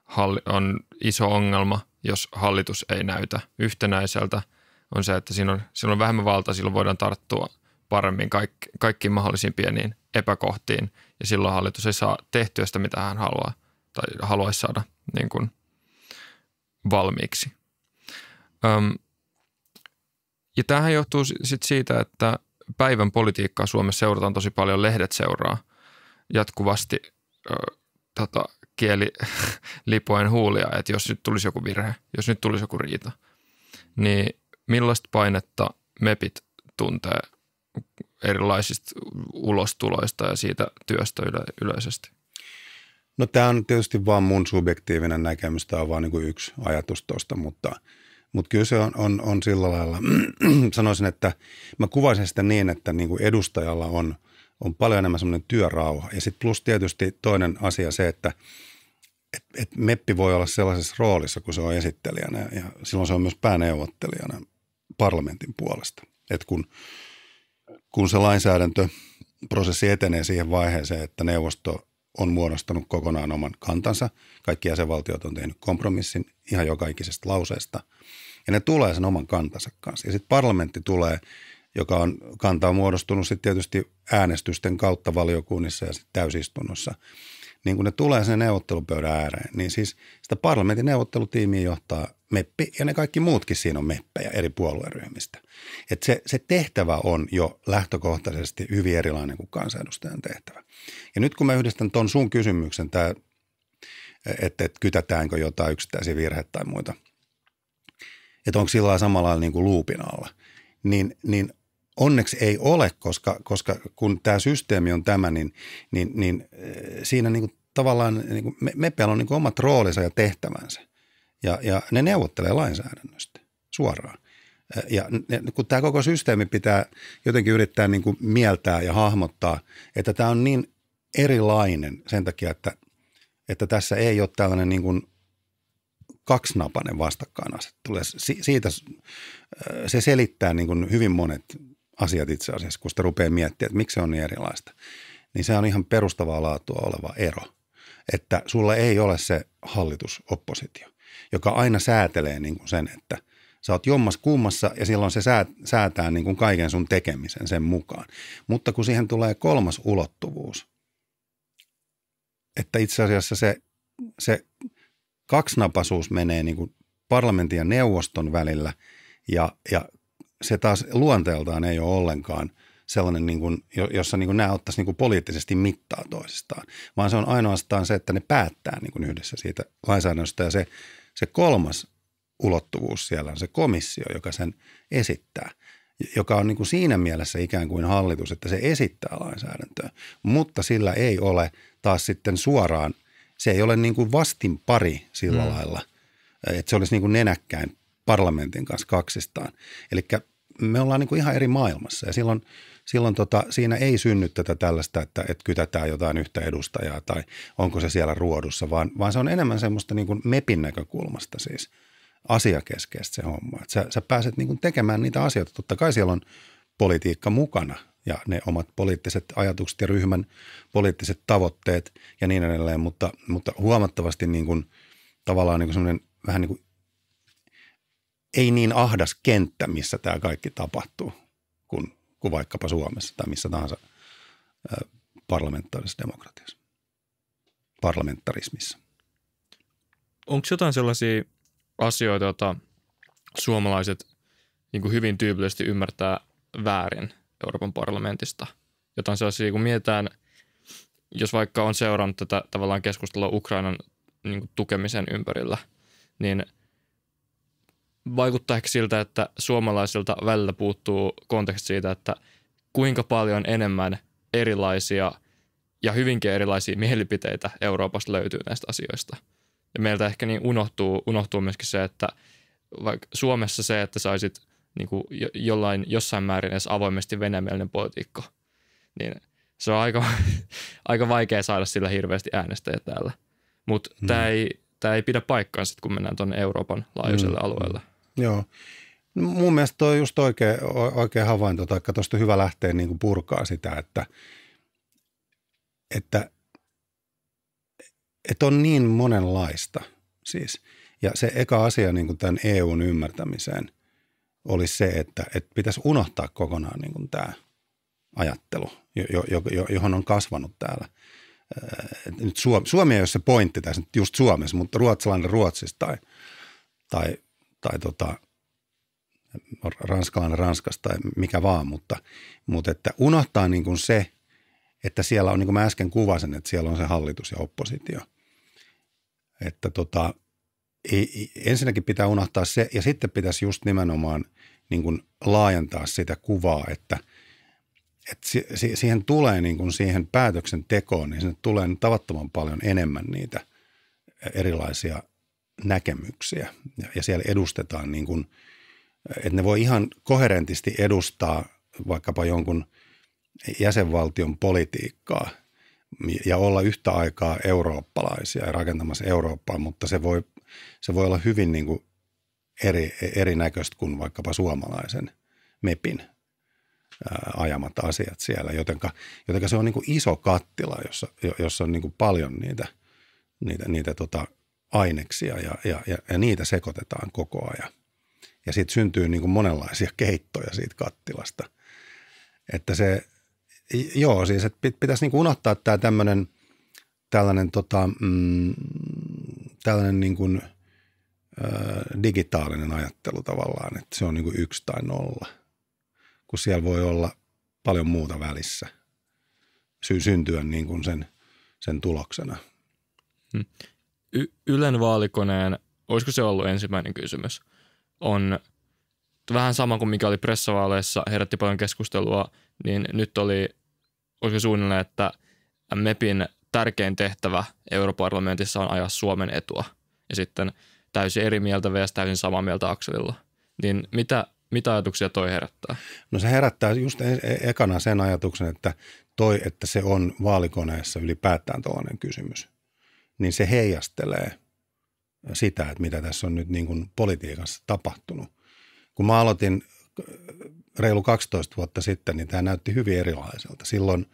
halli, on iso ongelma, jos hallitus ei näytä yhtenäiseltä, on se, että siinä on, siinä on vähemmän valtaa, silloin voidaan tarttua paremmin kaikki, kaikkiin mahdollisiin pieniin epäkohtiin – ja silloin hallitus ei saa tehtyä sitä, mitä hän haluaa tai haluaisi saada niin kuin valmiiksi. Öm, ja tämähän johtuu sit siitä, että päivän politiikkaa Suomessa seurataan tosi paljon, lehdet seuraa jatkuvasti ö, tota, kieli lipoen huulia, että jos nyt tulisi joku virhe, jos nyt tulisi joku riita, niin millaista painetta MEPit tuntee erilaisista ulostuloista ja siitä työstä yle- yleisesti? No tämä on tietysti vaan mun subjektiivinen näkemys, tämä on vaan niin kuin yksi ajatus tuosta, mutta, mutta kyllä se on, on, on sillä lailla, sanoisin, että mä kuvaisin sitä niin, että niin kuin edustajalla on, on paljon enemmän semmoinen työrauha. Ja sitten plus tietysti toinen asia se, että et, et meppi voi olla sellaisessa roolissa, kun se on esittelijänä ja silloin se on myös pääneuvottelijana parlamentin puolesta. Et kun kun se lainsäädäntöprosessi etenee siihen vaiheeseen, että neuvosto on muodostanut kokonaan oman kantansa, kaikki jäsenvaltiot on tehnyt kompromissin ihan joka ikisestä lauseesta, ja ne tulee sen oman kantansa kanssa. Ja sitten parlamentti tulee, joka on kantaa muodostunut sitten tietysti äänestysten kautta valiokunnissa ja sitten täysistunnossa – niin kun ne tulee sen neuvottelupöydän ääreen, niin siis sitä parlamentin neuvottelutiimiä johtaa meppi ja ne kaikki muutkin siinä on meppejä eri puolueryhmistä. Et se, se tehtävä on jo lähtökohtaisesti hyvin erilainen kuin kansanedustajan tehtävä. Ja nyt kun mä yhdistän ton sun kysymyksen, että, että kytätäänkö jotain yksittäisiä virheitä tai muita, että onko sillä samalla niin kuin luupin alla, niin, niin Onneksi ei ole, koska, koska kun tämä systeemi on tämä, niin, niin, niin eh, siinä niin kuin tavallaan niin kuin me, mepeillä on niin kuin omat roolinsa ja tehtävänsä. Ja, ja ne neuvottelee lainsäädännöstä suoraan. Eh, ja kun tämä koko systeemi pitää jotenkin yrittää niin kuin mieltää ja hahmottaa, että tämä on niin erilainen sen takia, että, että tässä ei ole tällainen niin kuin kaksinapainen vastakkainasettelu. siitä eh, se selittää niin kuin hyvin monet asiat itse asiassa, kun sitä rupeaa miettimään, että miksi se on niin erilaista, niin se on ihan perustavaa laatua oleva ero. Että sulla ei ole se hallitusoppositio, joka aina säätelee niin kuin sen, että sä oot jommas kummassa ja silloin se säätää niin kuin kaiken sun tekemisen sen mukaan. Mutta kun siihen tulee kolmas ulottuvuus, että itse asiassa se, se kaksinapaisuus menee niin kuin parlamentin ja neuvoston välillä ja, ja se taas luonteeltaan ei ole ollenkaan sellainen, niin kuin, jossa niin kuin nämä ottaisi niin kuin poliittisesti mittaa toisistaan, vaan se on ainoastaan se, että ne päättää niin kuin yhdessä siitä lainsäädännöstä ja se, se kolmas ulottuvuus siellä on se komissio, joka sen esittää joka on niin kuin siinä mielessä ikään kuin hallitus, että se esittää lainsäädäntöä, mutta sillä ei ole taas sitten suoraan, se ei ole niin kuin vastin pari sillä mm. lailla, että se olisi niin kuin nenäkkäin parlamentin kanssa kaksistaan. Eli me ollaan niin kuin ihan eri maailmassa ja silloin, silloin tota, siinä ei synny tätä tällaista, että, että kytätään jotain yhtä edustajaa tai onko se siellä ruodussa, vaan, vaan se on enemmän semmoista niin kuin MEPin näkökulmasta siis asiakeskeistä se homma. Että sä, sä pääset niin kuin tekemään niitä asioita. Totta kai siellä on politiikka mukana ja ne omat poliittiset ajatukset ja ryhmän poliittiset tavoitteet ja niin edelleen, mutta, mutta huomattavasti niin kuin, tavallaan niin kuin semmoinen vähän niin kuin ei niin ahdas kenttä, missä tämä kaikki tapahtuu, kuin, kuin vaikkapa Suomessa tai missä tahansa parlamentaarisessa demokratiassa, parlamentarismissa. Onko jotain sellaisia asioita, joita suomalaiset niin hyvin tyypillisesti ymmärtää väärin Euroopan parlamentista? Jotain sellaisia, kun mietitään, jos vaikka on seurannut tätä tavallaan keskustelua Ukrainan niin tukemisen ympärillä, niin – vaikuttaa ehkä siltä, että suomalaisilta välillä puuttuu konteksti siitä, että kuinka paljon enemmän erilaisia ja hyvinkin erilaisia mielipiteitä Euroopasta löytyy näistä asioista. Ja meiltä ehkä niin unohtuu, unohtuu myöskin se, että vaikka Suomessa se, että saisit niin kuin jollain, jossain määrin edes avoimesti venämielinen politiikko, niin se on aika, aika vaikea saada sillä hirveästi äänestäjä täällä. Mutta mm. tämä ei, ei pidä paikkaansa, kun mennään tuonne Euroopan laajuiselle mm. alueelle. Joo. Mun mielestä toi on just oikea, oikea havainto, tai tuosta hyvä lähteä niin kuin purkaa sitä, että, että, että on niin monenlaista siis. Ja se eka asia niin kuin tämän EUn ymmärtämiseen olisi se, että, että pitäisi unohtaa kokonaan niin kuin tämä ajattelu, jo, jo, jo, johon on kasvanut täällä. Öö, nyt Suomi, Suomi ei ole se pointti tässä just Suomessa, mutta ruotsalainen Ruotsissa tai, tai tai tota, ranskalainen Ranskasta tai mikä vaan, mutta, mutta että unohtaa niin kuin se, että siellä on, niin kuin mä äsken kuvasin, että siellä on se hallitus ja oppositio. Että tota, ei, ensinnäkin pitää unohtaa se, ja sitten pitäisi just nimenomaan niin kuin laajentaa sitä kuvaa, että, että siihen tulee niin kuin siihen päätöksentekoon, niin sinne tulee tavattoman paljon enemmän niitä erilaisia – näkemyksiä ja, ja siellä edustetaan niin kuin, että ne voi ihan koherentisti edustaa vaikkapa jonkun jäsenvaltion politiikkaa ja olla yhtä aikaa eurooppalaisia ja rakentamassa Eurooppaa, mutta se voi, se voi olla hyvin niin kuin eri, erinäköistä kuin vaikkapa suomalaisen MEPin ajamat asiat siellä, jotenka, jotenka se on niin kuin iso kattila, jossa, jossa on niin kuin paljon niitä, niitä, niitä tota aineksia ja, ja, ja, ja niitä sekoitetaan koko ajan. Ja siitä syntyy niin kuin monenlaisia keittoja siitä kattilasta. Että se, joo siis, että pitäisi niin kuin unohtaa tämä tämmöinen, tällainen, tota, mm, tällainen niin kuin, ö, digitaalinen ajattelu tavallaan, että se on niin kuin yksi tai nolla. Kun siellä voi olla paljon muuta välissä, sy- syntyä niin kuin sen, sen tuloksena. Hmm y- Ylen vaalikoneen, olisiko se ollut ensimmäinen kysymys, on vähän sama kuin mikä oli pressavaaleissa, herätti paljon keskustelua, niin nyt oli, olisiko suunnilleen, että MEPin tärkein tehtävä europarlamentissa on ajaa Suomen etua. Ja sitten täysin eri mieltä vs. täysin samaa mieltä Akselilla. Niin mitä, mitä ajatuksia toi herättää? No se herättää just e-, e- ekana sen ajatuksen, että toi, että se on vaalikoneessa ylipäätään tuollainen kysymys niin se heijastelee sitä, että mitä tässä on nyt niin kuin politiikassa tapahtunut. Kun mä aloitin äh, reilu 12 vuotta sitten, niin tämä näytti hyvin erilaiselta. Silloin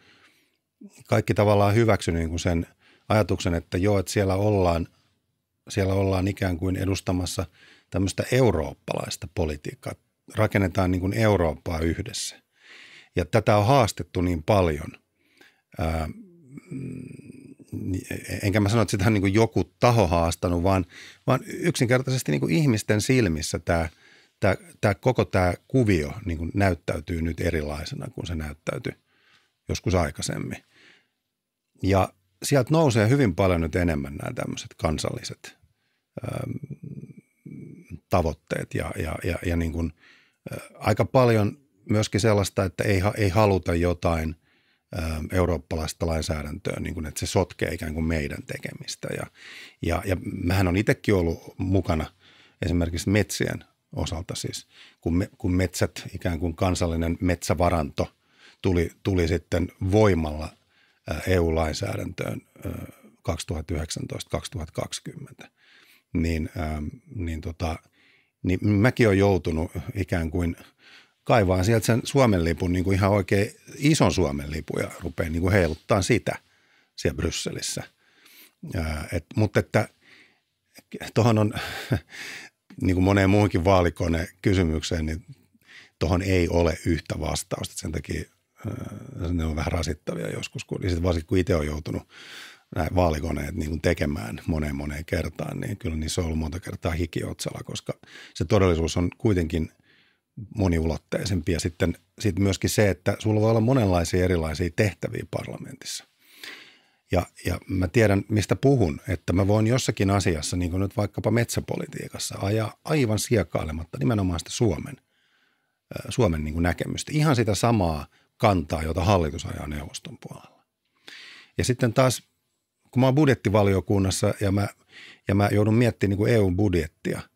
kaikki tavallaan hyväksyi niin kuin sen ajatuksen, että joo, että siellä ollaan, siellä ollaan ikään kuin edustamassa tämmöistä eurooppalaista politiikkaa. Rakennetaan niin kuin Eurooppaa yhdessä. Ja tätä on haastettu niin paljon – enkä mä sano, että sitä on niin joku taho haastanut, vaan, vaan yksinkertaisesti niin ihmisten silmissä tämä, tämä, tämä koko tämä kuvio niin näyttäytyy nyt erilaisena kuin se näyttäytyi joskus aikaisemmin. Ja sieltä nousee hyvin paljon nyt enemmän nämä tämmöiset kansalliset ähm, tavoitteet ja, ja, ja, ja niin kuin, äh, aika paljon myöskin sellaista, että ei, ei haluta jotain – Ähm, eurooppalaista lainsäädäntöä, niin kuin, että se sotkee ikään kuin meidän tekemistä. Ja, ja, ja mähän on itsekin ollut mukana esimerkiksi metsien osalta siis, kun, me, kun metsät, ikään kuin kansallinen metsävaranto tuli, tuli sitten voimalla äh, EU-lainsäädäntöön 2019-2020, äh, niin, ähm, niin, tota, niin mäkin olen joutunut ikään kuin – kaivaa sieltä sen Suomen lipun niin kuin ihan oikein ison Suomen lipun ja rupeaa niin kuin heiluttaa sitä siellä Brysselissä. Ää, et, mutta että tuohon on niin kuin moneen muuhunkin vaalikone kysymykseen, niin tuohon ei ole yhtä vastausta. Sen takia ää, ne on vähän rasittavia joskus, kun, sit varsinkin kun itse on joutunut nämä vaalikoneet niin kuin tekemään moneen moneen kertaan, niin kyllä niissä on ollut monta kertaa hikiotsalla, koska se todellisuus on kuitenkin – moniulotteisempi ja sitten sit myöskin se, että sulla voi olla monenlaisia erilaisia tehtäviä parlamentissa. Ja, ja mä tiedän, mistä puhun, että mä voin jossakin asiassa, niin kuin nyt vaikkapa metsäpolitiikassa, ajaa aivan siekailematta nimenomaan sitä Suomen, Suomen niin kuin näkemystä. Ihan sitä samaa kantaa, jota hallitus ajaa neuvoston puolella. Ja sitten taas, kun mä oon budjettivaliokunnassa ja mä, ja mä joudun miettimään niin EUn e budjettia –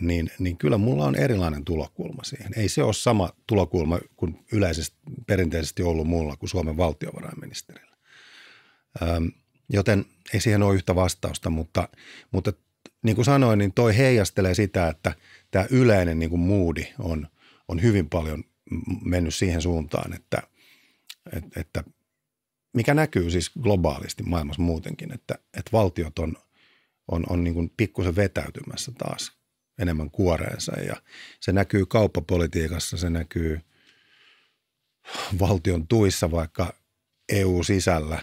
niin, niin kyllä mulla on erilainen tulokulma siihen. Ei se ole sama tulokulma kuin yleisesti perinteisesti ollut mulla kuin Suomen valtiovarainministerillä. Joten ei siihen ole yhtä vastausta, mutta, mutta niin kuin sanoin, niin toi heijastelee sitä, että tämä yleinen niin kuin moodi on, on hyvin paljon mennyt siihen suuntaan, että, että mikä näkyy siis globaalisti maailmassa muutenkin, että, että valtiot on, on, on niin pikkusen vetäytymässä taas enemmän kuoreensa ja se näkyy kauppapolitiikassa, se näkyy valtion tuissa vaikka EU-sisällä,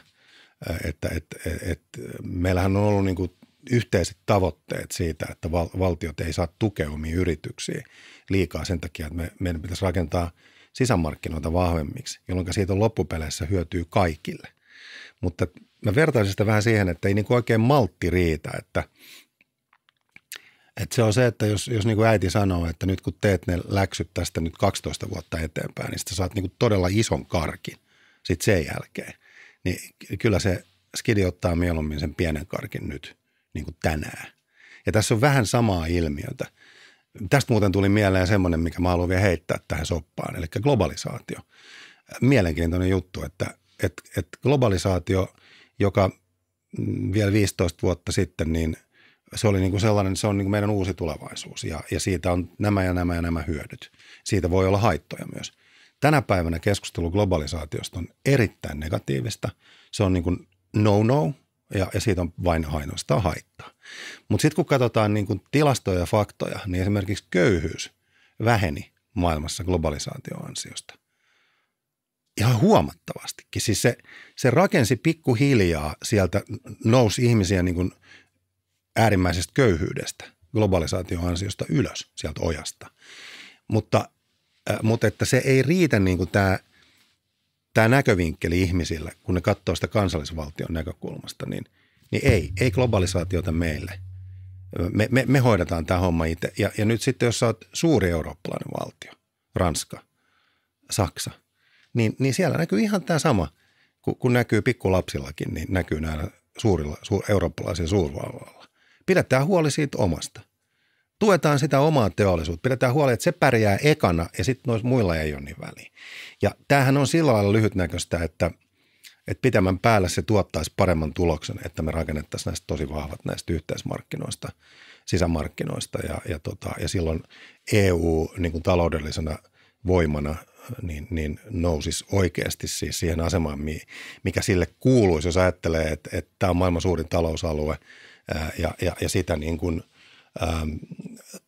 että, että, että meillähän on ollut niin kuin yhteiset tavoitteet siitä, että val, valtiot ei saa tukea omiin yrityksiin liikaa sen takia, että me, meidän pitäisi rakentaa sisämarkkinoita vahvemmiksi, jolloin siitä on loppupeleissä hyötyy kaikille. Mutta mä vertaisin sitä vähän siihen, että ei niin kuin oikein maltti riitä, että et se on se, että jos, jos niin kuin äiti sanoo, että nyt kun teet ne läksyt tästä nyt 12 vuotta eteenpäin, niin sä saat niin kuin todella ison karkin sitten sen jälkeen. Niin kyllä se skidi ottaa mieluummin sen pienen karkin nyt niin kuin tänään. Ja tässä on vähän samaa ilmiötä. Tästä muuten tuli mieleen semmoinen, mikä mä haluan vielä heittää tähän soppaan, eli globalisaatio. Mielenkiintoinen juttu, että et, et globalisaatio, joka mm, vielä 15 vuotta sitten, niin – se oli niin kuin sellainen, se on niin kuin meidän uusi tulevaisuus ja, ja siitä on nämä ja nämä ja nämä hyödyt. Siitä voi olla haittoja myös. Tänä päivänä keskustelu globalisaatiosta on erittäin negatiivista. Se on niin kuin no-no ja, ja siitä on vain ainoastaan haittaa. Mutta sitten kun katsotaan niin kuin tilastoja ja faktoja, niin esimerkiksi köyhyys väheni maailmassa globalisaatioansiosta. Ihan huomattavastikin. Siis se, se rakensi pikkuhiljaa sieltä, nousi ihmisiä niin kuin – äärimmäisestä köyhyydestä globalisaation ansiosta ylös sieltä ojasta. Mutta, äh, mutta että se ei riitä niin kuin tämä, tämä näkövinkkeli ihmisillä, kun ne katsoo sitä kansallisvaltion näkökulmasta, niin, niin ei, ei globalisaatiota meille. Me, me, me hoidetaan tämä homma itse. Ja, ja nyt sitten, jos sä oot suuri eurooppalainen valtio, Ranska, Saksa, niin, niin siellä näkyy ihan tämä sama, kun, kun näkyy pikkulapsillakin, niin näkyy näillä suurilla, suur, eurooppalaisilla suurvalloilla Pidetään huoli siitä omasta. Tuetaan sitä omaa teollisuutta, pidetään huoli, että se pärjää ekana ja sitten noissa muilla ei ole niin väliä. Ja tämähän on sillä lailla lyhytnäköistä, että, että pitemmän päällä se tuottaisi paremman tuloksen, että me rakennettaisiin näistä tosi vahvat näistä yhteismarkkinoista, sisämarkkinoista ja, ja, tota, ja silloin EU niin kuin taloudellisena voimana äh, niin, niin nousisi oikeasti siis siihen asemaan, mikä sille kuuluisi, jos ajattelee, että, että tämä on maailman suurin talousalue – ja, ja, ja sitä niin kuin, äm,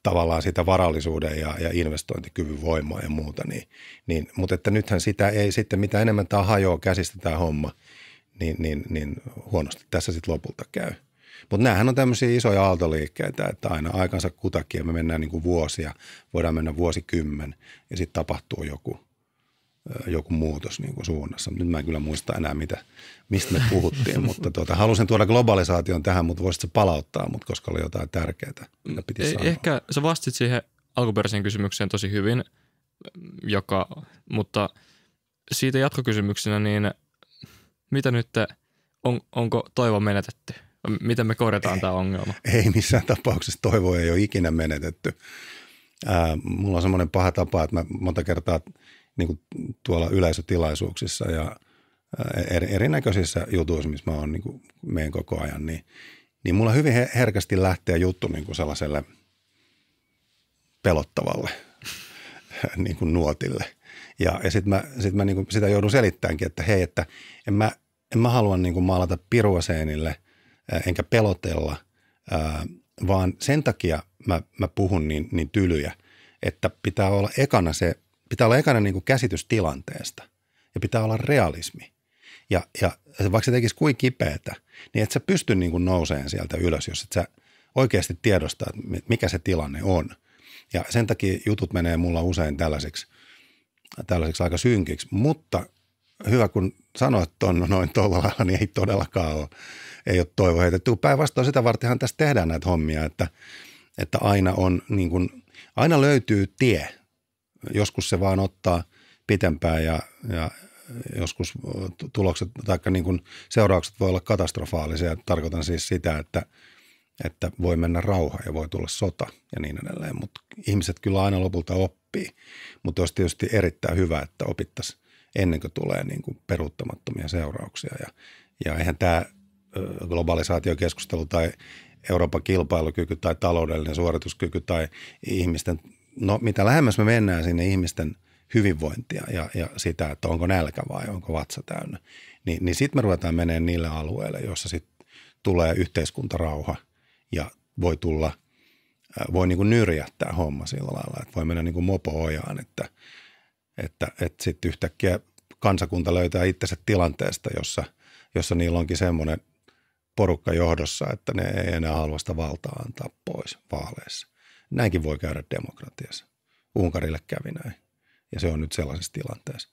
tavallaan sitä varallisuuden ja, ja investointikyvyn voimaa ja muuta. Niin, niin, mutta että nythän sitä ei sitten, mitä enemmän tämä hajoaa käsistä tämä homma, niin, niin, niin huonosti tässä sitten lopulta käy. Mutta näähän on tämmöisiä isoja aaltoliikkeitä, että aina aikansa kutakin ja me mennään niin kuin vuosia, voidaan mennä vuosikymmen ja sitten tapahtuu joku – joku muutos niin kuin suunnassa. Nyt mä en kyllä muista enää, mitä, mistä me puhuttiin, mutta tuota, halusin tuoda globalisaation tähän, mutta voisitko palauttaa mut, koska oli jotain tärkeää, mitä piti sanoa. Ehkä sä vastit siihen alkuperäiseen kysymykseen tosi hyvin, joka, mutta siitä jatkokysymyksenä, niin mitä nyt, on, onko toivo menetetty? Miten me korjataan ei, tämä ongelma? Ei missään tapauksessa toivo ei ole ikinä menetetty. Ää, mulla on semmoinen paha tapa, että mä monta kertaa – niin kuin tuolla yleisötilaisuuksissa ja eri, erinäköisissä jutuissa, missä mä oon niin kuin meidän koko ajan, niin, niin mulla hyvin herkästi lähtee juttu niin kuin sellaiselle pelottavalle niin kuin nuotille. Ja, ja sitten mä, sit mä niin kuin sitä joudun selittämäänkin, että hei, että en mä, en mä halua niin kuin maalata piruaseenille enkä pelotella, vaan sen takia mä, mä puhun niin, niin tylyjä, että pitää olla ekana se – pitää olla ekana niin kuin käsitys tilanteesta ja pitää olla realismi. Ja, ja vaikka se tekisi kuin kipeätä, niin et sä pysty niin kuin nouseen sieltä ylös, jos et sä oikeasti tiedosta, mikä se tilanne on. Ja sen takia jutut menee mulla usein tällaisiksi, tällaisiksi aika synkiksi, mutta hyvä kun sanoit ton noin tuolla lailla, niin ei todellakaan ole, ei ole toivo heitetty. Päinvastoin sitä vartenhan tässä tehdään näitä hommia, että, että aina on niin kuin, aina löytyy tie joskus se vaan ottaa pitempään ja, ja joskus tulokset tai niin kuin seuraukset voi olla katastrofaalisia. Tarkoitan siis sitä, että, että voi mennä rauha ja voi tulla sota ja niin edelleen, mutta ihmiset kyllä aina lopulta oppii. Mutta olisi tietysti erittäin hyvä, että opittaisiin ennen kuin tulee niin kuin peruuttamattomia seurauksia. Ja, ja eihän tämä globalisaatiokeskustelu tai Euroopan kilpailukyky tai taloudellinen suorituskyky tai ihmisten no mitä lähemmäs me mennään sinne ihmisten hyvinvointia ja, ja sitä, että onko nälkä vai onko vatsa täynnä, niin, niin sitten me ruvetaan menemään niille alueille, jossa sitten tulee yhteiskuntarauha ja voi tulla, äh, voi niin kuin nyrjättää homma sillä lailla, että voi mennä niin kuin mopo-ojaan, että, että, että sitten yhtäkkiä kansakunta löytää itsensä tilanteesta, jossa, jossa niillä onkin semmoinen porukka johdossa, että ne ei enää halua sitä valtaa antaa pois vaaleissa – Näinkin voi käydä demokratiassa. Unkarille kävi näin. Ja se on nyt sellaisessa tilanteessa.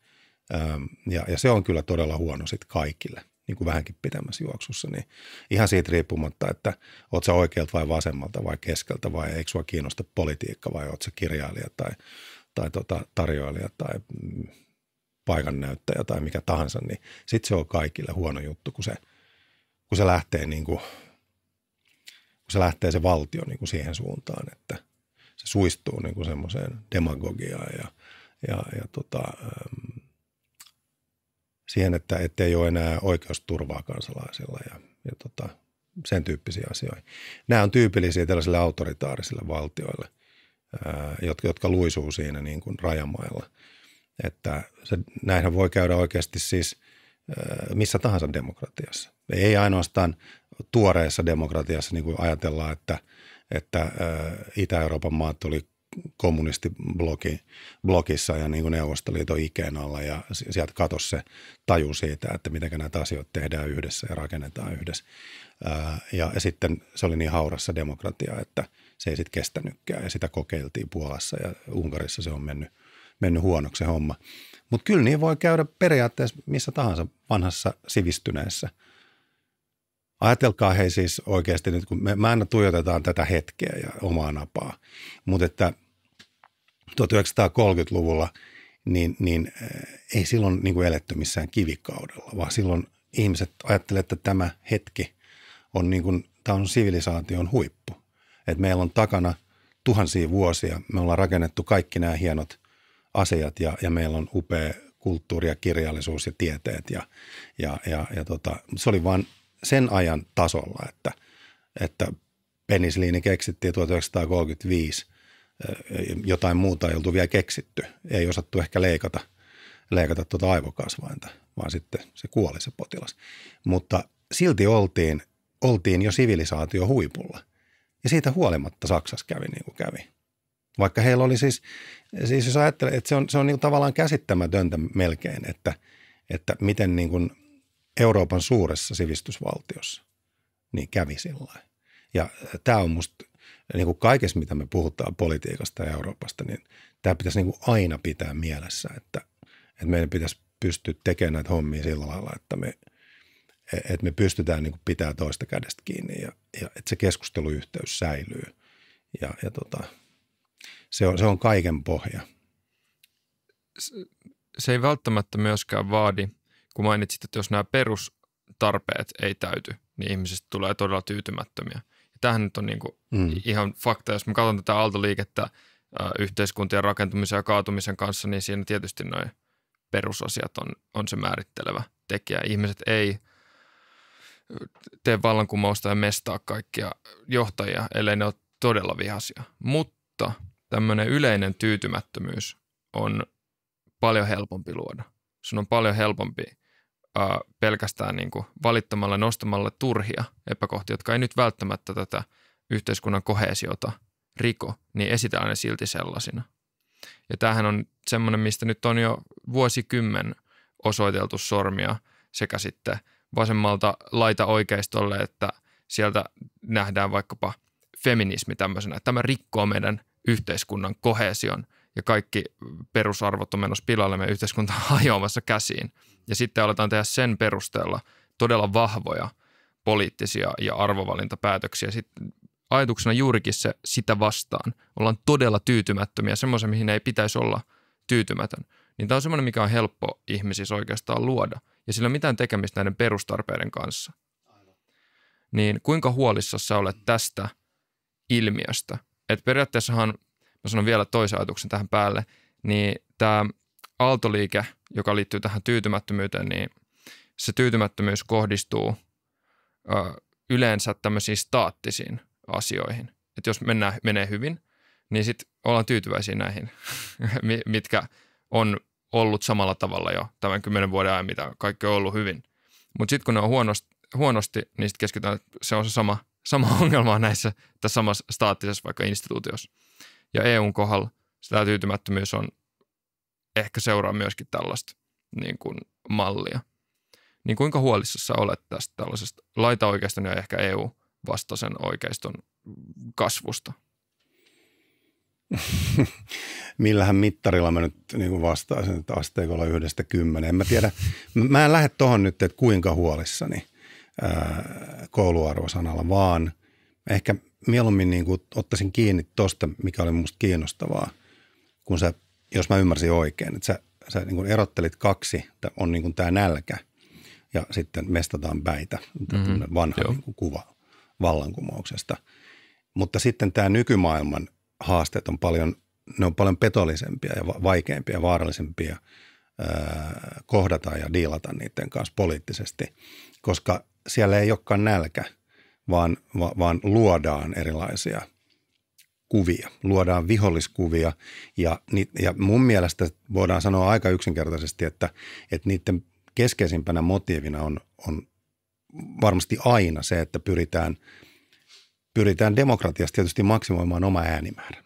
Ja, ja se on kyllä todella huono sitten kaikille, niin kuin vähänkin pitemmässä juoksussa. Niin ihan siitä riippumatta, että oot sä oikealta vai vasemmalta vai keskeltä vai eikö sua kiinnosta politiikka vai oot sä kirjailija tai, tai tota, tarjoilija tai mm, paikannäyttäjä tai mikä tahansa, niin sitten se on kaikille huono juttu, kun se, kun se lähtee niin kuin – kun se lähtee se valtio niin kuin siihen suuntaan, että se suistuu niin kuin semmoiseen demagogiaan ja, ja, ja tota, siihen, että ei ole enää oikeusturvaa kansalaisilla ja, ja tota, sen tyyppisiä asioita. Nämä on tyypillisiä tällaisille autoritaarisille valtioille, jotka, jotka luisuu siinä niin kuin rajamailla. Että se, näinhän voi käydä oikeasti siis missä tahansa demokratiassa. Ei ainoastaan tuoreessa demokratiassa niin kuin ajatellaan, että, että Itä-Euroopan maat oli kommunistiblogissa blokissa ja niin kuin Neuvostoliiton ikeen alla ja sieltä katosi se taju siitä, että miten näitä asioita tehdään yhdessä ja rakennetaan yhdessä. Ja sitten se oli niin haurassa demokratia, että se ei sitten kestänytkään ja sitä kokeiltiin Puolassa ja Unkarissa se on mennyt, mennyt huonoksi se homma. Mutta kyllä niin voi käydä periaatteessa missä tahansa vanhassa sivistyneessä – Ajatelkaa hei siis oikeasti nyt, kun me, me aina tuijotetaan tätä hetkeä ja omaa napaa, mutta että 1930-luvulla niin, niin eh, ei silloin niin kuin eletty missään kivikaudella, vaan silloin ihmiset ajattelevat, että tämä hetki on, niin kuin, tämä on sivilisaation huippu. Että meillä on takana tuhansia vuosia, me ollaan rakennettu kaikki nämä hienot asiat ja, ja meillä on upea kulttuuri ja kirjallisuus ja tieteet. Ja, ja, ja, ja tota, se oli vain sen ajan tasolla, että, että penisliini keksittiin 1935, eh, jotain muuta ei oltu vielä keksitty. Ei osattu ehkä leikata, leikata tuota aivokasvainta, vaan sitten se kuoli se potilas. Mutta silti oltiin, oltiin jo sivilisaatio huipulla. Ja siitä huolimatta Saksassa kävi niin kuin kävi. Vaikka heillä oli siis, siis jos ajattelee, että se on, se on niin tavallaan käsittämätöntä melkein, että, että miten niin kuin – Euroopan suuressa sivistysvaltiossa niin kävi sillä Ja äh, tämä on musta äh, niin kuin kaikessa, mitä me puhutaan politiikasta ja Euroopasta, niin tämä pitäisi niin kuin aina pitää mielessä, että, että meidän pitäisi pystyä tekemään näitä hommia sillä lailla, että me, e-, että me pystytään niin kuin pitää toista kädestä kiinni ja, ja että se keskusteluyhteys säilyy. Ja, ja tota, se, on, se on kaiken pohja. Se, se ei välttämättä myöskään vaadi – kun mainitsit, että jos nämä perustarpeet ei täyty, niin ihmisistä tulee todella tyytymättömiä. Ja tämähän nyt on niin kuin mm. ihan fakta. Jos mä katson tätä aaltoliikettä äh, yhteiskuntien rakentumisen ja kaatumisen kanssa, niin siinä tietysti noin perusasiat on, on se määrittelevä tekijä. Ihmiset ei äh, tee vallankumousta ja mestaa kaikkia johtajia, ellei ne ole todella vihaisia. Mutta tämmöinen yleinen tyytymättömyys on paljon helpompi luoda. Sun on paljon helpompi ää, pelkästään niin kuin valittamalla, nostamalla turhia epäkohtia, jotka ei nyt välttämättä tätä yhteiskunnan kohesiota riko, niin esitellään ne silti sellaisina. Ja tämähän on semmoinen, mistä nyt on jo vuosikymmen osoiteltu sormia sekä sitten vasemmalta laita oikeistolle, että sieltä nähdään vaikkapa feminismi tämmöisenä, että tämä rikkoo meidän yhteiskunnan kohesion – ja kaikki perusarvot on menossa pilalle, meidän yhteiskunta on hajoamassa käsiin. Ja sitten aletaan tehdä sen perusteella todella vahvoja poliittisia ja arvovalintapäätöksiä. Sitten ajatuksena juurikin se sitä vastaan. Ollaan todella tyytymättömiä, semmoisen, mihin ei pitäisi olla tyytymätön. Niin tämä on semmoinen, mikä on helppo ihmisissä oikeastaan luoda. Ja sillä ei ole mitään tekemistä näiden perustarpeiden kanssa. Niin kuinka huolissa sä olet tästä ilmiöstä? Että periaatteessahan mä sanon vielä toisen ajatuksen tähän päälle, niin tämä aaltoliike, joka liittyy tähän tyytymättömyyteen, niin se tyytymättömyys kohdistuu ö, yleensä tämmöisiin staattisiin asioihin. Että jos mennään, menee hyvin, niin sitten ollaan tyytyväisiä näihin, mitkä on ollut samalla tavalla jo tämän kymmenen vuoden ajan, mitä kaikki on ollut hyvin. Mutta sitten kun ne on huonosti, huonosti niin sitten keskitytään, että se on se sama, sama ongelma näissä tässä samassa staattisessa vaikka instituutiossa. Ja EUn kohdalla sitä tyytymättömyys on ehkä seuraa myöskin tällaista niin kuin mallia. Niin kuinka huolissassa olet tästä tällaisesta laitaoikeiston ja ehkä EU-vastaisen oikeiston kasvusta? Millähän mittarilla mä nyt niin kuin vastaisin, että asteikolla yhdestä kymmenen. En mä tiedä, mä en lähde tuohon nyt, että kuinka huolissani kouluarvosanalla, vaan ehkä mieluummin niin kuin ottaisin kiinni tuosta, mikä oli minusta kiinnostavaa, kun sä, jos mä ymmärsin oikein, että sä, sä niin kuin erottelit kaksi, on niin kuin tämä nälkä ja sitten mestataan päitä, mm-hmm. vanha niin kuin kuva vallankumouksesta. Mutta sitten tämä nykymaailman haasteet on paljon, ne on paljon petollisempia ja vaikeampia ja vaarallisempia öö, kohdata ja diilata niiden kanssa poliittisesti, koska siellä ei olekaan nälkä – vaan, va, vaan luodaan erilaisia kuvia, luodaan viholliskuvia ja, ja mun mielestä voidaan sanoa aika yksinkertaisesti, että, että niiden keskeisimpänä motiivina on, on varmasti aina se, että pyritään, pyritään demokratiasta tietysti maksimoimaan oma äänimäärä.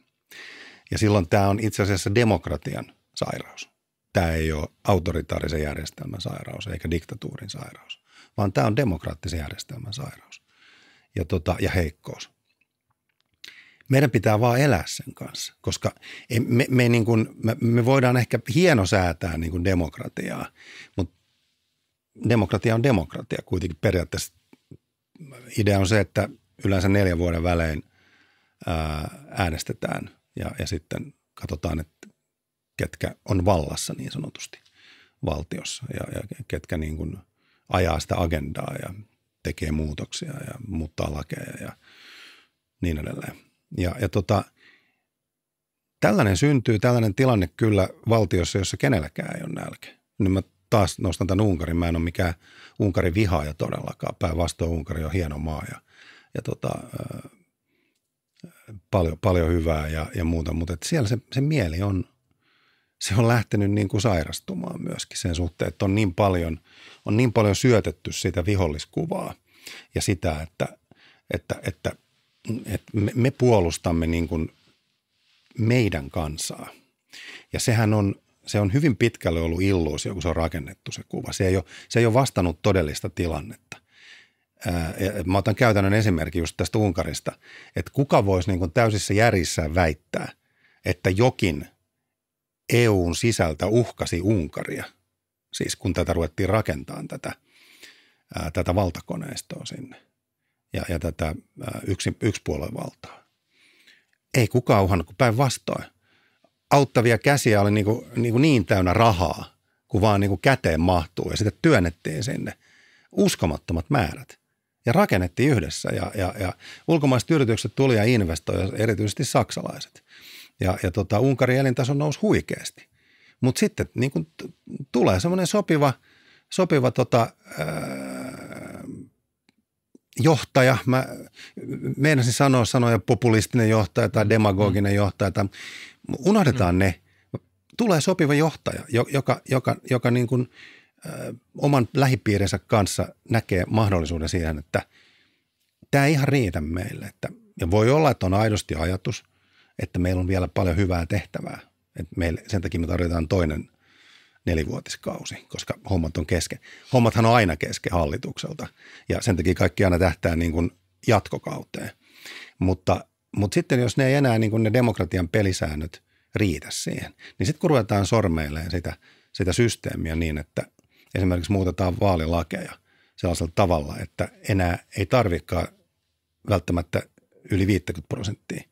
Ja silloin tämä on itse asiassa demokratian sairaus. Tämä ei ole autoritaarisen järjestelmän sairaus eikä diktatuurin sairaus, vaan tämä on demokraattisen järjestelmän sairaus ja, tota, ja heikkous. Meidän pitää vaan elää sen kanssa, koska me, me, niin kuin, me, me voidaan ehkä hieno säätää niin kuin demokratiaa, mutta demokratia on demokratia kuitenkin periaatteessa. Idea on se, että yleensä neljän vuoden välein ää, äänestetään ja, ja sitten katsotaan, että ketkä on vallassa niin sanotusti valtiossa ja, ja ketkä niin kuin ajaa sitä agendaa ja tekee muutoksia ja muuttaa lakeja ja niin edelleen. Ja, ja tota, tällainen syntyy, tällainen tilanne kyllä valtiossa, jossa kenelläkään ei ole nälkä. Nyt mä taas nostan tämän Unkarin. Mä en ole mikään Unkarin vihaaja todellakaan. Päinvastoin Unkari on hieno maa ja, ja tota, paljon, paljon hyvää ja, ja muuta, mutta siellä se, se mieli on – se on lähtenyt niin kuin sairastumaan myöskin sen suhteen, että on niin paljon, on niin paljon syötetty sitä viholliskuvaa ja sitä, että, että, että, että me, me puolustamme niin kuin meidän kansaa. Ja sehän on, se on hyvin pitkälle ollut illuusio, kun se on rakennettu se kuva. Se ei ole, se ei ole vastannut todellista tilannetta. mä otan käytännön esimerkki just tästä Unkarista, että kuka voisi niin kuin täysissä järjissään väittää, että jokin – EUn sisältä uhkasi Unkaria, siis kun tätä ruvettiin rakentamaan tätä, ää, tätä valtakoneistoa sinne ja, ja tätä yksi yksin, valtaa. Ei kukaan uhannut, kun päinvastoin. Auttavia käsiä oli niin, kuin, niin, kuin niin täynnä rahaa, kun vaan niin kuin käteen mahtuu ja sitä työnnettiin sinne. Uskomattomat määrät ja rakennettiin yhdessä. Ja, ja, ja ulkomaiset yritykset tuli ja investoivat, erityisesti saksalaiset. Ja, ja tota, Unkarin elintaso nousi huikeasti. Mutta sitten niin kun t- tulee semmoinen sopiva, sopiva tota, ää, johtaja. Mä meinasin sanoa sanoja populistinen johtaja tai demagoginen mm. johtaja. Tai, unohdetaan mm. ne. Tulee sopiva johtaja, joka, joka, joka niin kun, ää, oman lähipiirinsä kanssa näkee mahdollisuuden siihen, että tämä ei ihan riitä meille. Että, ja voi olla, että on aidosti ajatus – että meillä on vielä paljon hyvää tehtävää. Et meille, sen takia me tarvitaan toinen nelivuotiskausi, koska hommat on kesken. Hommathan on aina kesken hallitukselta ja sen takia kaikki aina tähtää niin kuin jatkokauteen. Mutta, mutta sitten jos ne ei enää niin kuin ne demokratian pelisäännöt riitä siihen, niin sitten kun ruvetaan sormeilleen sitä, sitä systeemiä niin, että esimerkiksi muutetaan vaalilakeja sellaisella tavalla, että enää ei tarvikaan välttämättä yli 50 prosenttia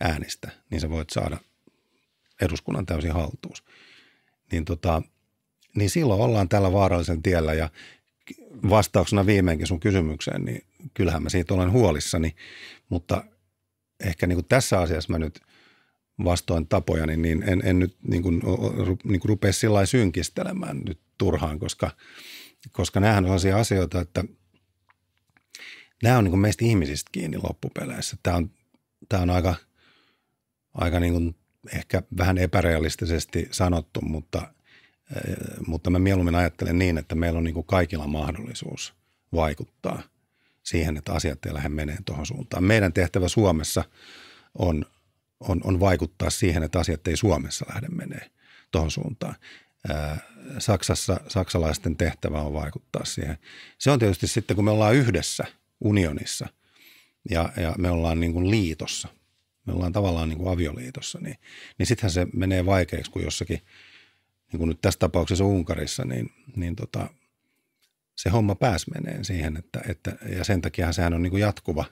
äänistä, niin sä voit saada eduskunnan täysin haltuus. Niin, tota, niin silloin ollaan tällä vaarallisen tiellä ja vastauksena viimeinkin sun kysymykseen, niin kyllähän mä siitä olen huolissani, mutta ehkä niin kuin tässä asiassa mä nyt vastoin tapoja, niin en, en nyt niin kuin, niin kuin rupea sillä synkistelemään nyt turhaan, koska, koska näähän on sellaisia asioita, että nämä on niin kuin meistä ihmisistä kiinni loppupeleissä. Tämä on, tämä on aika – aika niin kuin ehkä vähän epärealistisesti sanottu, mutta, eh, mutta mä mieluummin ajattelen niin, että meillä on niin kuin kaikilla mahdollisuus vaikuttaa siihen, että asiat ei lähde meneen tuohon suuntaan. Meidän tehtävä Suomessa on, on, on vaikuttaa siihen, että asiat ei Suomessa lähde menee tuohon suuntaan. Eh, Saksassa saksalaisten tehtävä on vaikuttaa siihen. Se on tietysti sitten, kun me ollaan yhdessä unionissa ja, ja me ollaan niin kuin liitossa – me ollaan tavallaan niin kuin avioliitossa, niin, niin sittenhän se menee vaikeaksi, kun jossakin, niin kuin nyt tässä tapauksessa Unkarissa, niin, niin tota, se homma pääs menee siihen, että, että ja sen takia sehän on niin kuin jatkuva,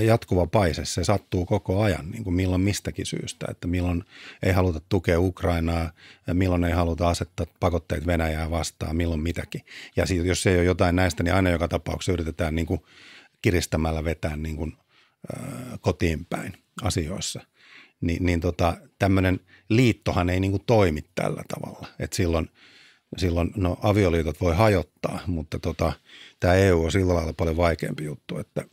jatkuva paise, se sattuu koko ajan, niin kuin milloin mistäkin syystä, että milloin ei haluta tukea Ukrainaa, milloin ei haluta asettaa pakotteet Venäjää vastaan, milloin mitäkin. Ja siitä, jos ei ole jotain näistä, niin aina joka tapauksessa yritetään niin kuin kiristämällä vetää niin kuin, äh, kotiin päin asioissa, niin, niin tota, tämmöinen liittohan ei niin kuin toimi tällä tavalla. Et silloin, silloin, no avioliitot voi hajottaa, mutta tota, tämä EU on sillä lailla paljon vaikeampi juttu, että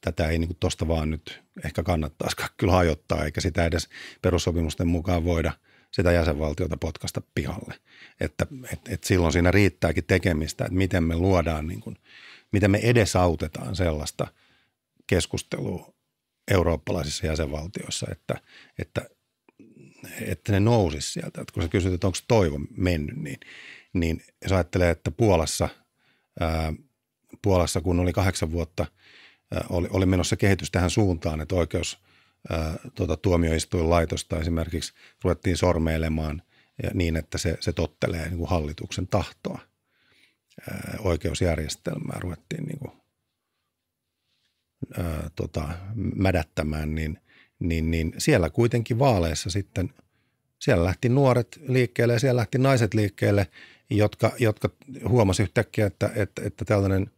tätä ei niin tuosta vaan nyt ehkä kannattaisi kyllä hajottaa, eikä sitä edes perussopimusten mukaan voida sitä jäsenvaltiota potkasta pihalle. Että et, et silloin siinä riittääkin tekemistä, että miten me luodaan, niin kuin, miten me edesautetaan sellaista keskustelua, eurooppalaisissa jäsenvaltioissa, että, että, että ne nousisi sieltä. Että kun sä kysyt, että onko toivo mennyt, niin, niin sä ajattelee, että Puolassa, ää, Puolassa kun oli kahdeksan vuotta, ää, oli, oli menossa kehitys tähän suuntaan, että oikeus ää, tuota, laitosta esimerkiksi ruvettiin sormeilemaan ja niin, että se, se tottelee niin kuin hallituksen tahtoa. Ää, oikeusjärjestelmää ruvettiin niin kuin ää, tota, mädättämään, niin, niin, niin siellä kuitenkin vaaleissa sitten, siellä lähti nuoret liikkeelle ja siellä lähti naiset liikkeelle, jotka, jotka huomasi yhtäkkiä, että, että, että tällainen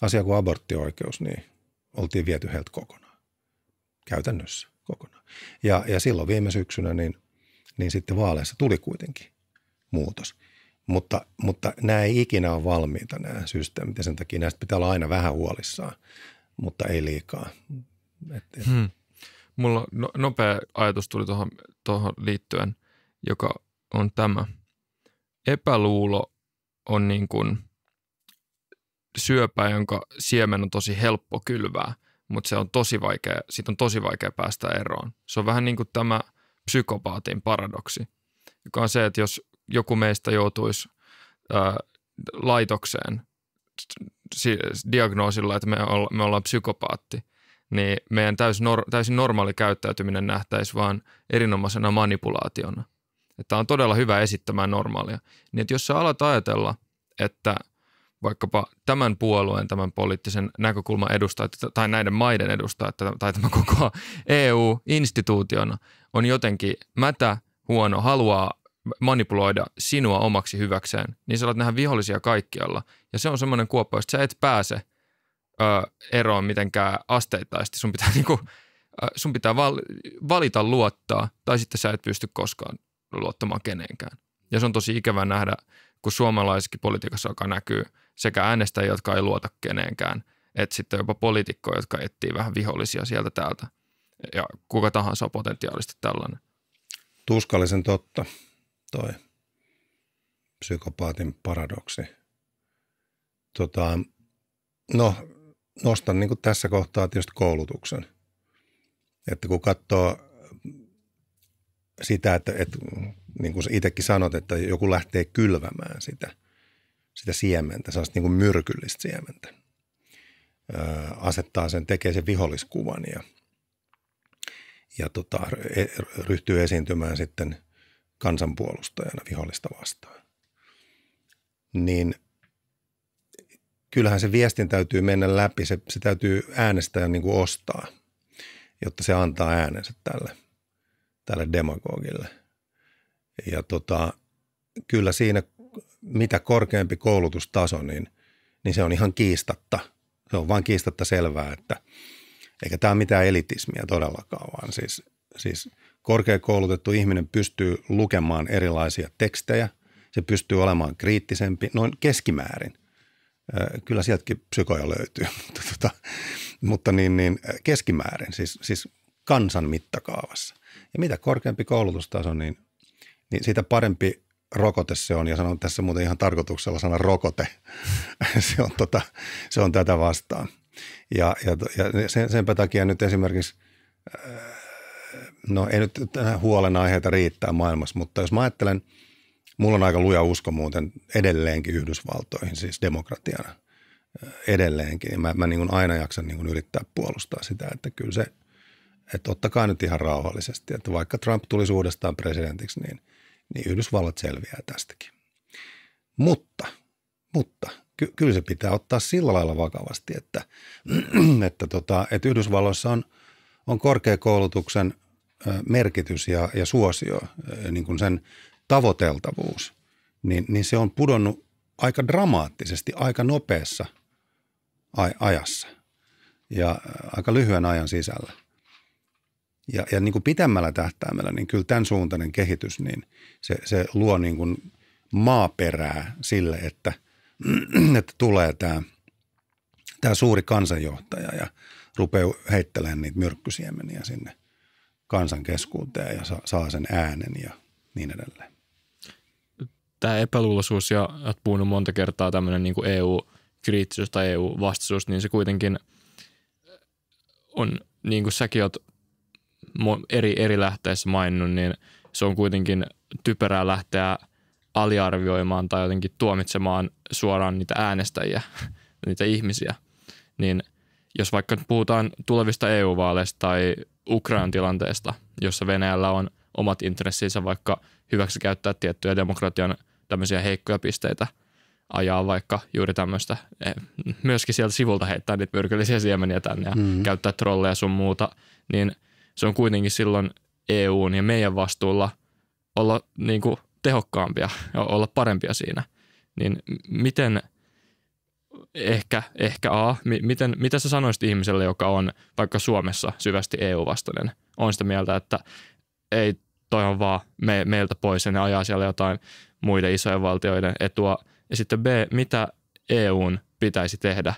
asia kuin aborttioikeus, niin oltiin viety heiltä kokonaan, käytännössä kokonaan. Ja, ja silloin viime syksynä niin, niin sitten vaaleissa tuli kuitenkin muutos. Mutta, mutta nämä ei ikinä ole valmiita nämä systeemit ja sen takia näistä pitää olla aina vähän huolissaan mutta ei liikaa. Et, et. Hmm. Mulla no, nopea ajatus tuli tuohon, tuohon liittyen, joka on tämä. Epäluulo on niin kuin syöpä, jonka siemen on tosi helppo kylvää, mutta se on tosi vaikea, siitä on tosi vaikea päästä eroon. Se on vähän niin kuin tämä psykopaatin paradoksi, joka on se, että jos joku meistä joutuisi ää, laitokseen diagnoosilla, että me, olla, me ollaan psykopaatti, niin meidän täys nor, täysin normaali käyttäytyminen nähtäisi vaan erinomaisena manipulaationa. Että on todella hyvä esittämään normaalia. Niin että jos sä alat ajatella, että vaikkapa tämän puolueen, tämän poliittisen näkökulman edustajat tai näiden maiden edustajat tai tämä koko EU-instituutiona on jotenkin mätä, huono, haluaa manipuloida sinua omaksi hyväkseen, niin sä alat nähdä vihollisia kaikkialla. Ja se on semmoinen kuoppa, että sä et pääse ö, eroon mitenkään asteittaisesti. Sun pitää, niinku, ö, sun pitää val, valita luottaa, tai sitten sä et pysty koskaan luottamaan keneenkään. Ja se on tosi ikävää nähdä, kun suomalaisessakin politiikassa alkaa näkyy sekä äänestäjiä, jotka ei luota keneenkään, että sitten jopa poliitikkoja, jotka etsii vähän vihollisia sieltä täältä. Ja kuka tahansa on potentiaalisesti tällainen. Tuskallisen totta toi psykopaatin paradoksi. Tota, no, nostan niin tässä kohtaa tietysti koulutuksen. Että kun katsoo sitä, että, että niin kuin itsekin sanot, että joku lähtee kylvämään sitä, sitä siementä, sellaista niin kuin myrkyllistä siementä, Ö, asettaa sen, tekee sen viholliskuvan ja, ja tota, e, ryhtyy esiintymään sitten kansanpuolustajana vihollista vastaan, niin kyllähän se viestin täytyy mennä läpi, se, se täytyy äänestäjän niin kuin ostaa, jotta se antaa äänensä tälle, tälle demagogille. Ja tota, kyllä siinä, mitä korkeampi koulutustaso, niin, niin se on ihan kiistatta. Se on vain kiistatta selvää, että eikä tämä ole mitään elitismiä todellakaan, vaan siis, siis – korkeakoulutettu ihminen pystyy lukemaan erilaisia tekstejä, se pystyy olemaan kriittisempi noin keskimäärin. Kyllä sieltäkin psykoja löytyy, mutta, tota, mutta niin, niin keskimäärin, siis, siis kansan mittakaavassa. Ja mitä korkeampi koulutustaso, niin, niin siitä parempi rokote se on, ja sanon tässä muuten ihan tarkoituksella sana rokote, se, on tota, se on tätä vastaan. Ja, ja, ja sen, senpä takia nyt esimerkiksi äh, no ei nyt huolenaiheita riittää maailmassa, mutta jos mä ajattelen, mulla on aika luja usko muuten edelleenkin Yhdysvaltoihin, siis demokratiana äh, edelleenkin. Mä, mä niin kuin aina jaksan niin kuin yrittää puolustaa sitä, että kyllä se, että ottakaa nyt ihan rauhallisesti, että vaikka Trump tulisi uudestaan presidentiksi, niin, niin Yhdysvallat selviää tästäkin. Mutta, mutta ky, kyllä se pitää ottaa sillä lailla vakavasti, että, että, tota, että Yhdysvalloissa on, on korkeakoulutuksen – merkitys ja, ja suosio, niin kuin sen tavoiteltavuus, niin, niin se on pudonnut aika dramaattisesti, aika nopeassa ajassa ja aika lyhyen ajan sisällä. Ja, ja niin kuin pitemmällä tähtäimellä, niin kyllä tämän suuntainen kehitys, niin se, se luo niin kuin maaperää sille, että, että tulee tämä, tämä suuri kansanjohtaja ja rupeaa heittelemään niitä myrkkysiemeniä sinne – kansan keskuuteen ja sa- saa sen äänen ja niin edelleen. Tämä epäluuloisuus ja olet puhunut monta kertaa tämmöinen niin kuin EU-kriittisyys tai EU-vastaisuus, niin se kuitenkin on, niin kuin säkin olet eri, eri lähteissä maininnut, niin se on kuitenkin typerää lähteä aliarvioimaan tai jotenkin tuomitsemaan suoraan niitä äänestäjiä, niitä ihmisiä. Niin – jos vaikka puhutaan tulevista EU-vaaleista tai Ukrainan tilanteesta, jossa Venäjällä on omat intressinsä vaikka hyväksi käyttää tiettyjä demokratian tämmöisiä heikkoja pisteitä, ajaa vaikka juuri tämmöistä, eh, myöskin sieltä sivulta heittää niitä myrkyllisiä siemeniä tänne ja mm. käyttää trolleja sun muuta, niin se on kuitenkin silloin EUn ja meidän vastuulla olla niin kuin tehokkaampia ja olla parempia siinä. Niin miten – ehkä, ehkä A. Miten, mitä sä sanoisit ihmiselle, joka on vaikka Suomessa syvästi EU-vastainen? On sitä mieltä, että ei, toi on vaan me, meiltä pois ja ne ajaa siellä jotain muiden isojen valtioiden etua. Ja sitten B, mitä EUn pitäisi tehdä,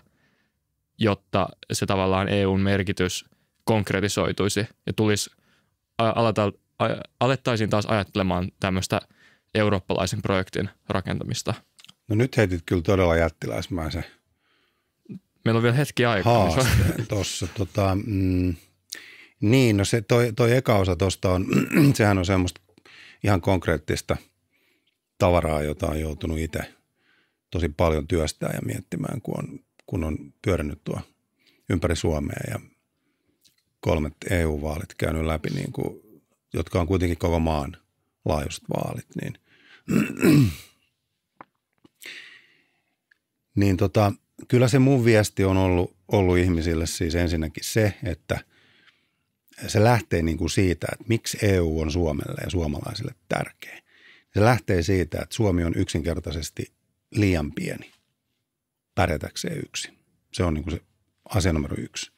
jotta se tavallaan EUn merkitys konkretisoituisi ja tulisi alata, alettaisiin taas ajattelemaan tämmöistä eurooppalaisen projektin rakentamista – No nyt heitit kyllä todella jättiläismäisen. Meillä on vielä hetki aikaa. Haasteen tuossa. tota, mm, niin, no se, toi, toi eka osa tuosta on, sehän on semmoista ihan konkreettista tavaraa, jota on joutunut itse tosi paljon työstää ja miettimään, kun on, kun on pyörännyt tuo ympäri Suomea ja kolmet EU-vaalit käynyt läpi, niin kuin, jotka on kuitenkin koko maan laajuiset vaalit, niin niin tota, kyllä se mun viesti on ollut, ollut ihmisille siis ensinnäkin se, että se lähtee niin kuin siitä, että miksi EU on Suomelle ja suomalaisille tärkeä. Se lähtee siitä, että Suomi on yksinkertaisesti liian pieni pärjätäkseen yksin. Se on niin kuin se asia numero yksi.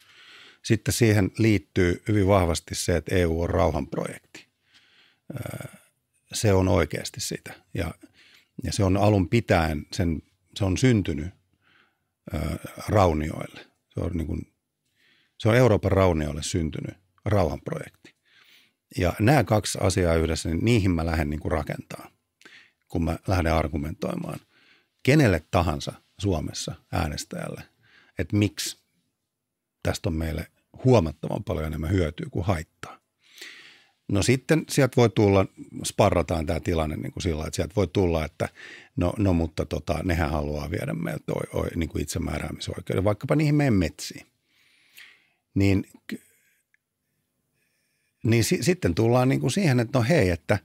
Sitten siihen liittyy hyvin vahvasti se, että EU on rauhanprojekti. Öö, se on oikeasti sitä ja, ja se on alun pitäen sen se on syntynyt ää, raunioille. Se on, niin kuin, se on Euroopan raunioille syntynyt rauhanprojekti. Ja nämä kaksi asiaa yhdessä, niin niihin mä lähden niin kuin rakentaa, kun mä lähden argumentoimaan kenelle tahansa Suomessa äänestäjälle, että miksi tästä on meille huomattavan paljon enemmän hyötyä kuin haittaa. No sitten sieltä voi tulla, sparrataan tämä tilanne niin kuin sillä, että sieltä voi tulla, että no, no mutta tota, nehän haluaa viedä meiltä oi, oi, niin kuin itsemääräämisoikeuden, vaikkapa niihin meidän metsiin. Niin, niin si, sitten tullaan niin kuin siihen, että no hei, että,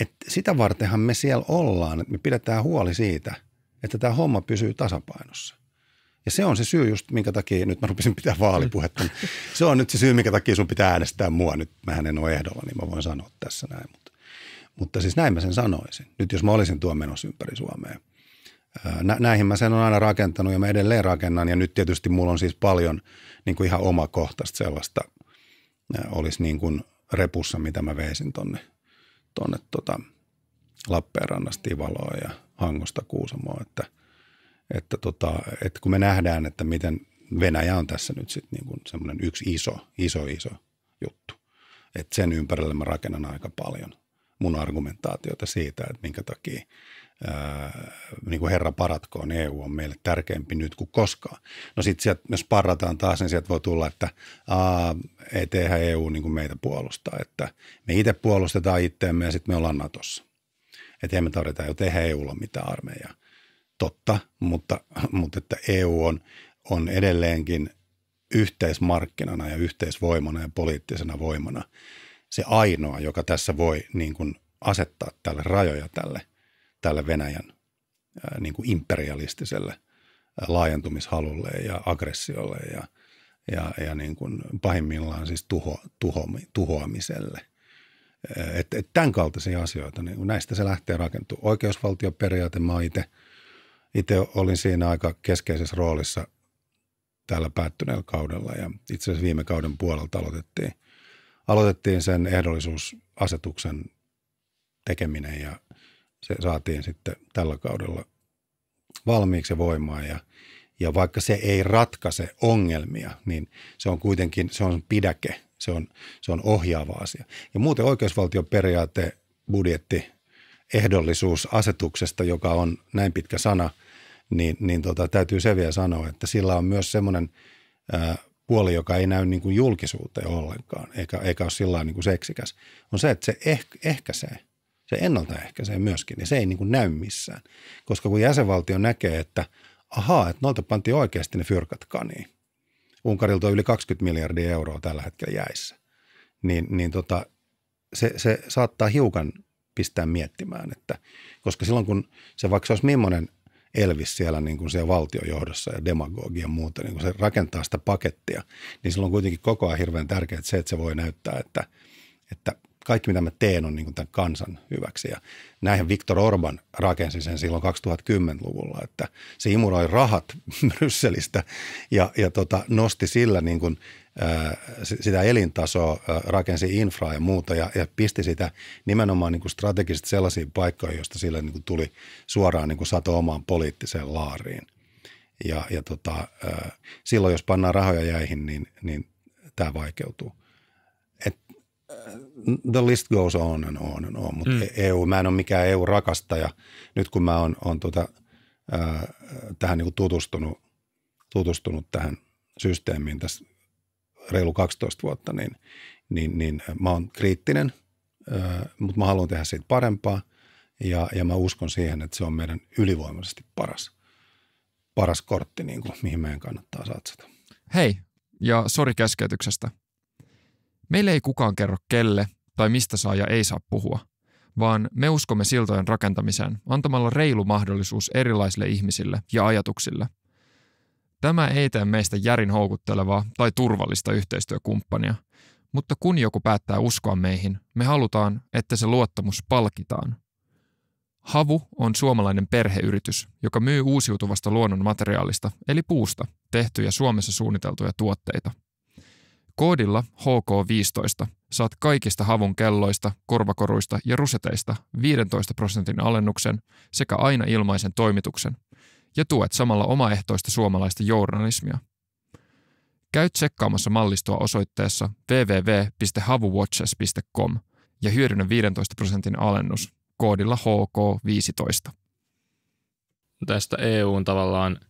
että sitä vartenhan me siellä ollaan, että me pidetään huoli siitä, että tämä homma pysyy tasapainossa – ja se on se syy just, minkä takia, nyt mä rupesin pitää vaalipuhetta, niin se on nyt se syy, minkä takia sun pitää äänestää mua. Nyt mä en ole ehdolla, niin mä voin sanoa tässä näin. Mutta, mutta siis näin mä sen sanoisin. Nyt jos mä olisin tuon menossa ympäri Suomea. Nä, näihin mä sen on aina rakentanut ja mä edelleen rakennan. Ja nyt tietysti mulla on siis paljon niin kuin ihan omakohtaista sellaista, olisi niin kuin repussa, mitä mä veisin tonne, tonne tota Lappeenrannasta Ivaloon ja Hangosta Kuusamoon, että – että tota, että kun me nähdään, että miten Venäjä on tässä nyt sitten niinku semmoinen yksi iso, iso, iso juttu. Että sen ympärille mä rakennan aika paljon mun argumentaatiota siitä, että minkä takia ää, niin kuin herra paratkoon, EU on meille tärkeämpi nyt kuin koskaan. No sitten sieltä, jos parrataan taas, niin sieltä voi tulla, että aa, ei tehdä EU niin kuin meitä puolustaa, että me itse puolustetaan itseämme ja sitten me ollaan Natossa. Että me tarvita jo tehdä EUlla mitään armeijaa totta, mutta, mutta että EU on, on edelleenkin yhteismarkkinana ja yhteisvoimana ja poliittisena voimana se ainoa, joka tässä voi niin kuin asettaa tälle rajoja tälle, tälle Venäjän niin kuin imperialistiselle laajentumishalulle ja aggressiolle ja, ja, ja niin kuin pahimmillaan siis tuho, tuho, tuhoamiselle. Et, et tämän kaltaisia asioita, niin näistä se lähtee rakentumaan. Oikeusvaltioperiaate, mä itse – itse olin siinä aika keskeisessä roolissa tällä päättyneellä kaudella ja itse asiassa viime kauden puolelta aloitettiin, aloitettiin sen ehdollisuusasetuksen tekeminen ja se saatiin sitten tällä kaudella valmiiksi ja voimaan ja, ja vaikka se ei ratkaise ongelmia, niin se on kuitenkin se on pidäke, se on, se on ohjaava asia. Ja muuten oikeusvaltioperiaate, budjetti, ehdollisuusasetuksesta, joka on näin pitkä sana – niin, niin tota, täytyy se vielä sanoa, että sillä on myös semmoinen ää, puoli, joka ei näy niin kuin julkisuuteen ollenkaan, eikä, eikä ole sillä niin kuin seksikäs, on se, että se eh, ehkäisee, se ennaltaehkäisee myöskin, ja se ei niin kuin näy missään. Koska kun jäsenvaltio näkee, että ahaa, että noilta pantiin oikeasti ne fyrkat kaniin. Unkarilta on yli 20 miljardia euroa tällä hetkellä jäissä. Niin, niin tota, se, se saattaa hiukan pistää miettimään, että koska silloin kun se vaikka se olisi millainen Elvis siellä, niin kuin siellä valtiojohdossa ja demagogia ja muuta, niin kun se rakentaa sitä pakettia, niin silloin on kuitenkin koko ajan hirveän tärkeää se, että se voi näyttää, että, että kaikki mitä mä teen on niin kuin tämän kansan hyväksi. Ja näinhän Viktor Orban rakensi sen silloin 2010-luvulla, että se imuroi rahat Brysselistä ja, ja tota, nosti sillä niin kuin sitä elintasoa, rakensi infraa ja muuta ja, ja pisti sitä nimenomaan niin kuin strategisesti sellaisiin paikkoihin, joista sille niin kuin tuli suoraan niin kuin sato omaan poliittiseen laariin. Ja, ja tota, silloin, jos pannaan rahoja jäihin, niin, niin tämä vaikeutuu. Et, the list goes on and on and on, mutta mm. EU, e mä en ole mikään EU-rakastaja. Nyt kun mä oon, oon tota, tähän niin kuin tutustunut, tutustunut tähän systeemiin tässä reilu 12 vuotta, niin, niin, niin äh, mä oon kriittinen, äh, mutta mä haluan tehdä siitä parempaa ja, ja mä uskon siihen, että se on meidän ylivoimaisesti paras, paras kortti, niin kuin, mihin meidän kannattaa satsata. Hei, ja sori keskeytyksestä. Meille ei kukaan kerro kelle tai mistä saa ja ei saa puhua, vaan me uskomme siltojen rakentamiseen antamalla reilu mahdollisuus erilaisille ihmisille ja ajatuksille – Tämä ei tee meistä järin houkuttelevaa tai turvallista yhteistyökumppania, mutta kun joku päättää uskoa meihin, me halutaan, että se luottamus palkitaan. Havu on suomalainen perheyritys, joka myy uusiutuvasta luonnonmateriaalista, eli puusta, tehtyjä Suomessa suunniteltuja tuotteita. Koodilla HK15 saat kaikista havun kelloista, korvakoruista ja ruseteista 15 prosentin alennuksen sekä aina ilmaisen toimituksen – ja tuet samalla omaehtoista suomalaista journalismia. Käy tsekkaamassa mallistoa osoitteessa www.havuwatches.com ja hyödynnä 15 prosentin alennus koodilla HK15. Tästä EUn tavallaan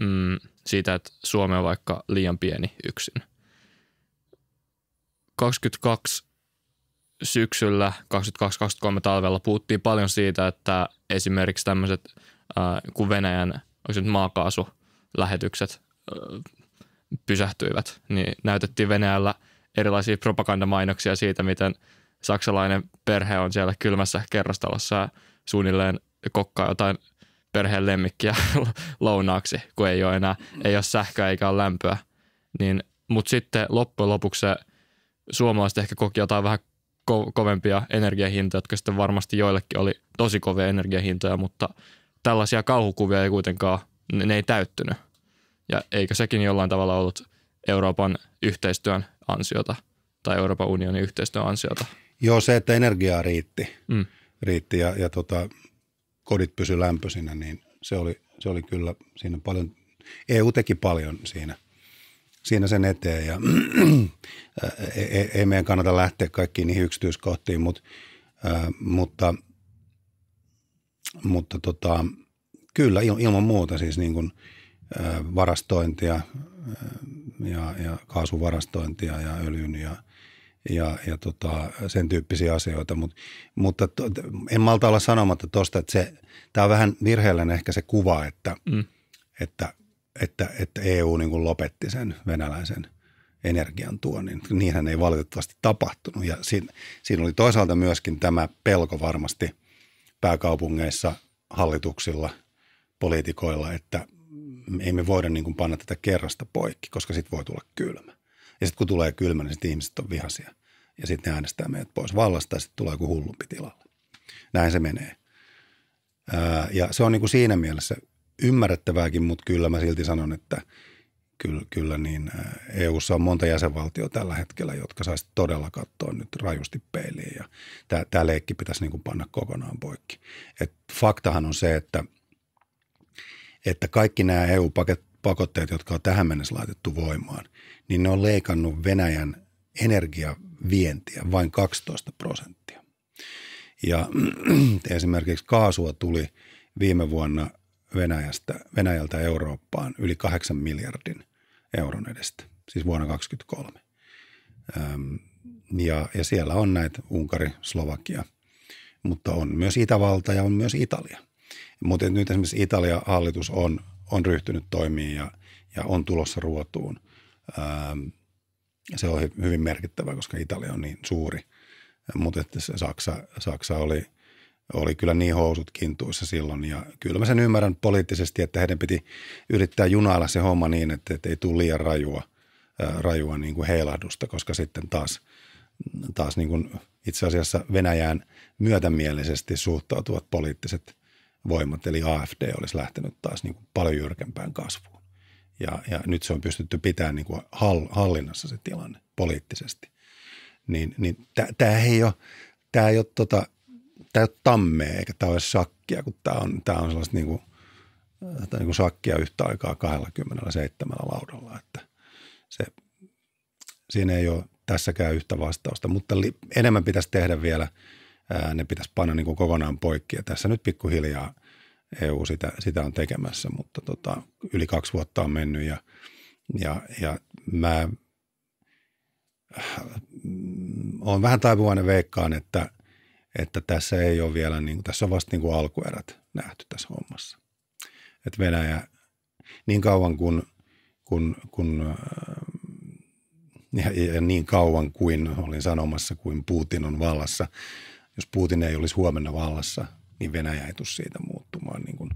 mm, siitä, että Suomi on vaikka liian pieni yksin. 22 syksyllä 22-23 talvella puhuttiin paljon siitä, että esimerkiksi tämmöiset äh, kun Venäjän onko se nyt maakaasulähetykset äh, pysähtyivät, niin näytettiin Venäjällä erilaisia propagandamainoksia siitä, miten saksalainen perhe on siellä kylmässä kerrostalossa ja suunnilleen kokkaa jotain perheen lemmikkiä lounaaksi, kun ei ole enää, ei ole sähköä eikä ole lämpöä. Niin, Mutta sitten loppujen lopuksi suomalaiset ehkä koki jotain vähän ko- kovempia energiahintoja, jotka sitten varmasti joillekin oli tosi kovia energiahintoja, mutta tällaisia kauhukuvia ei kuitenkaan, ne, ne ei täyttynyt. Ja eikö sekin jollain tavalla ollut Euroopan yhteistyön ansiota tai Euroopan unionin yhteistyön ansiota? Joo, se, että energiaa riitti, mm. riitti ja, ja tota, kodit pysy lämpöisinä, niin se oli, se oli kyllä siinä paljon, EU teki paljon siinä, siinä sen eteen ja ei, e, e, ei meidän kannata lähteä kaikkiin niihin yksityiskohtiin, mutta, äh, mutta – mutta tota, kyllä ilman muuta siis niin kuin varastointia ja, ja kaasuvarastointia ja öljyn ja, ja, ja tota, sen tyyppisiä asioita. Mut, mutta to, en malta olla sanomatta tuosta, että tämä on vähän virheellinen ehkä se kuva, että, mm. että, että, että EU niin kuin lopetti sen venäläisen energiantuonnin. Niinhän ei valitettavasti tapahtunut ja siinä, siinä oli toisaalta myöskin tämä pelko varmasti – pääkaupungeissa hallituksilla, poliitikoilla, että ei me voida niin kuin panna tätä kerrasta poikki, koska sitten voi tulla kylmä. Ja sitten kun tulee kylmä, niin sitten ihmiset on vihaisia. Ja sitten ne äänestää meidät pois vallasta ja sitten tulee joku hullumpi tilalle. Näin se menee. ja se on niin kuin siinä mielessä ymmärrettävääkin, mutta kyllä mä silti sanon, että – kyllä, kyllä niin EU:ssa on monta jäsenvaltiota tällä hetkellä, jotka saisi todella katsoa nyt rajusti peiliin ja tämä, tämä leikki pitäisi niin kuin panna kokonaan poikki. Et faktahan on se, että, että kaikki nämä EU-pakotteet, jotka on tähän mennessä laitettu voimaan, niin ne on leikannut Venäjän energiavientiä vain 12 prosenttia. Ja esimerkiksi kaasua tuli viime vuonna – Venäjästä, Venäjältä Eurooppaan yli 8 miljardin euron edestä, siis vuonna 2023. ja, ja siellä on näitä Unkari, Slovakia, mutta on myös Itävalta ja on myös Italia. Mutta nyt esimerkiksi Italian hallitus on, on ryhtynyt toimiin ja, ja on tulossa ruotuun. se on hyvin merkittävä, koska Italia on niin suuri. Mutta Saksa, Saksa oli – oli kyllä niin housut kintuissa silloin. Ja kyllä mä sen ymmärrän poliittisesti, että heidän piti yrittää junailla se homma niin, että, että ei tule liian rajua, ää, rajua niin kuin heilahdusta, koska sitten taas, taas niin kuin itse asiassa Venäjään myötämielisesti suhtautuvat poliittiset voimat, eli AFD olisi lähtenyt taas niin kuin paljon jyrkempään kasvuun. Ja, ja nyt se on pystytty pitämään niin kuin hallinnassa se tilanne poliittisesti. Niin, niin tämä ei ole, tää ei ole tota, tämä ei ole tammea eikä tämä ole sakkia, kun tämä on, tämä on sellaista niin kuin, äh, tai niin kuin sakkia yhtä aikaa 27 laudalla. Että se, siinä ei ole tässäkään yhtä vastausta, mutta li, enemmän pitäisi tehdä vielä, ää, ne pitäisi panna niin kuin kokonaan poikki ja tässä nyt pikkuhiljaa EU sitä, sitä on tekemässä, mutta tota, yli kaksi vuotta on mennyt ja, ja, ja mä äh, mm, olen vähän taipuvainen veikkaan, että – että tässä ei ole vielä, niin kuin, tässä on vasta niin kuin alkuerät nähty tässä hommassa. Että Venäjä, niin kauan kuin, kun, kun äh, ja, ja niin kauan kuin olin sanomassa, kuin Putin on vallassa, jos Putin ei olisi huomenna vallassa, niin Venäjä ei tule siitä muuttumaan. Niin kuin,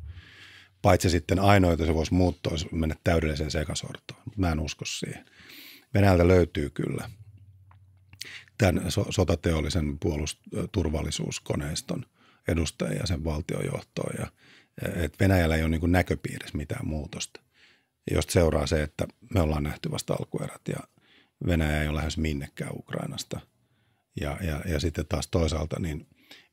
paitsi sitten ainoa, että se voisi muuttua, olisi mennä täydelliseen sekasortoon. Mä en usko siihen. Venäjältä löytyy kyllä tämän so- sotateollisen puolusturvallisuuskoneiston edustajia sen valtiojohtoon ja että Venäjällä ei ole niin näköpiirissä mitään muutosta, josta seuraa se, että me ollaan nähty vasta alkuerät ja Venäjä ei ole lähes minnekään Ukrainasta. Ja, ja, ja sitten taas toisaalta niin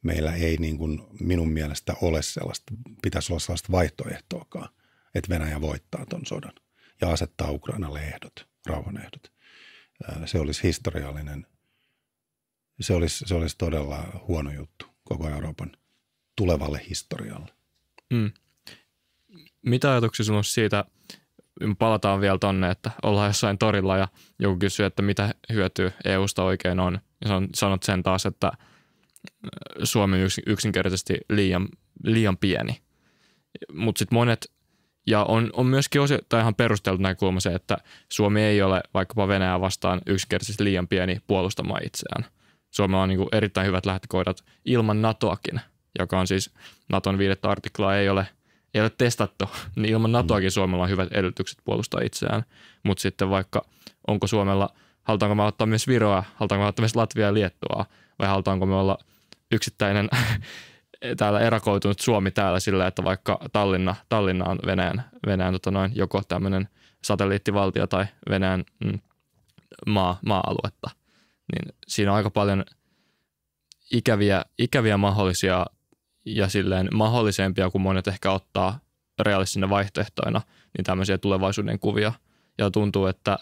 meillä ei niin kuin minun mielestä ole sellaista, pitäisi olla sellaista vaihtoehtoakaan, että Venäjä voittaa ton sodan ja asettaa Ukrainalle ehdot, rauhanehdot. Se olisi historiallinen se olisi, se olisi todella huono juttu koko Euroopan tulevalle historialle. Mm. Mitä ajatuksia sinulla on siitä, palataan vielä tonne, että ollaan jossain torilla ja joku kysyy, että mitä hyötyä EUsta oikein on. Ja sanot sen taas, että äh, Suomi on yksinkertaisesti liian, liian pieni. Mutta sitten monet, ja on, on myöskin osi, tai ihan perusteltu näkökulma se, että Suomi ei ole vaikkapa Venäjää vastaan yksinkertaisesti liian pieni puolustamaan itseään – Suomella on niin kuin erittäin hyvät lähtökohdat ilman NATOakin, joka on siis NATOn viidettä artiklaa ei ole, ei ole testattu, niin ilman NATOakin mm. Suomella on hyvät edellytykset puolustaa itseään. Mutta sitten vaikka onko Suomella, halutaanko me ottaa myös Viroa, halutaanko me ottaa myös Latviaa ja Liettuaa, vai halutaanko me olla yksittäinen täällä erakoitunut Suomi täällä sillä, että vaikka Tallinna, Tallinna on Venäjän, Venäjän tota noin, joko tämmöinen satelliittivaltio tai Venäjän mm, maa, maa-aluetta – niin siinä on aika paljon ikäviä, ikäviä mahdollisia ja silleen mahdollisempia kuin monet ehkä ottaa realistisina vaihtoehtoina, niin tämmöisiä tulevaisuuden kuvia. Ja tuntuu, että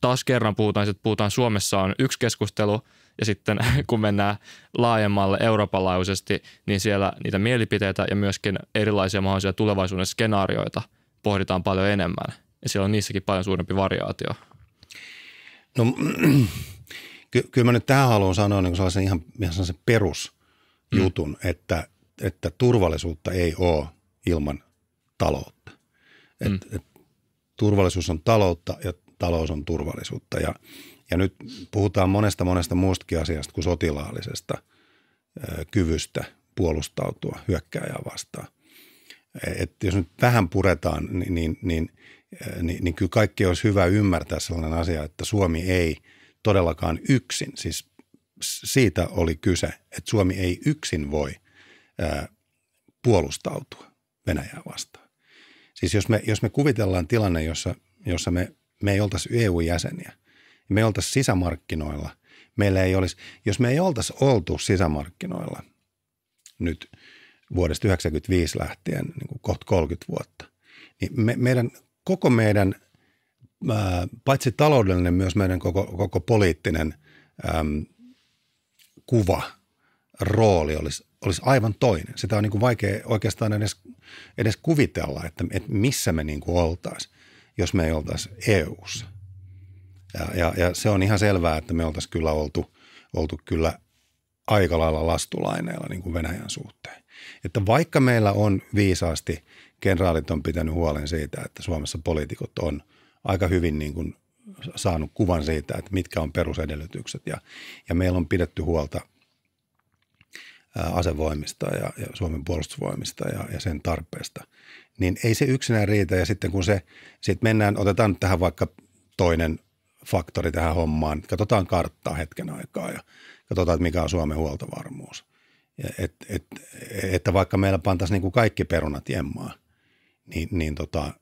taas kerran puhutaan, että puhutaan Suomessa on yksi keskustelu, ja sitten kun mennään laajemmalle Euroopan laajuisesti, niin siellä niitä mielipiteitä ja myöskin erilaisia mahdollisia tulevaisuuden skenaarioita pohditaan paljon enemmän. Ja siellä on niissäkin paljon suurempi variaatio. No ky- kyllä mä nyt tähän haluan sanoa niin sellaisen ihan, ihan sellaisen perusjutun, mm. että, että turvallisuutta ei ole ilman taloutta. Et, mm. et, turvallisuus on taloutta ja talous on turvallisuutta. Ja, ja nyt puhutaan monesta monesta muustakin asiasta kuin sotilaallisesta ö, kyvystä puolustautua hyökkääjää vastaan. Et jos nyt vähän puretaan, niin, niin, niin, niin, niin kyllä kaikki olisi hyvä ymmärtää sellainen asia, että Suomi ei – todellakaan yksin. Siis siitä oli kyse, että Suomi ei yksin voi ää, puolustautua Venäjää vastaan. Siis jos me, jos me kuvitellaan tilanne, jossa, jossa me, me ei oltaisi EU-jäseniä, me ei oltaisi sisämarkkinoilla, meillä ei olisi, jos me ei oltaisi oltu sisämarkkinoilla nyt vuodesta 1995 lähtien niin kuin kohta 30 vuotta, niin me, meidän, koko meidän – Äh, paitsi taloudellinen, myös meidän koko, koko poliittinen äm, kuva, rooli olisi, olisi aivan toinen. Sitä on niin kuin vaikea oikeastaan edes, edes kuvitella, että, että missä me niin oltaisiin, jos me ei oltaisi EUssa. Ja, ja, ja se on ihan selvää, että me oltaisiin kyllä oltu, oltu kyllä aika lailla lastulaineilla niin kuin Venäjän suhteen. Että vaikka meillä on viisaasti, kenraalit on pitänyt huolen siitä, että Suomessa poliitikot on – aika hyvin niin kuin saanut kuvan siitä, että mitkä on perusedellytykset. Ja, ja meillä on pidetty huolta asevoimista ja, ja Suomen puolustusvoimista ja, ja sen tarpeesta. Niin ei se yksinään riitä. Ja sitten kun se, sit mennään, otetaan nyt tähän vaikka toinen faktori tähän hommaan. Katsotaan karttaa hetken aikaa ja katsotaan, että mikä on Suomen huoltovarmuus. Et, et, että vaikka meillä pantaisiin niin kuin kaikki perunat jemmaa, niin, niin tota,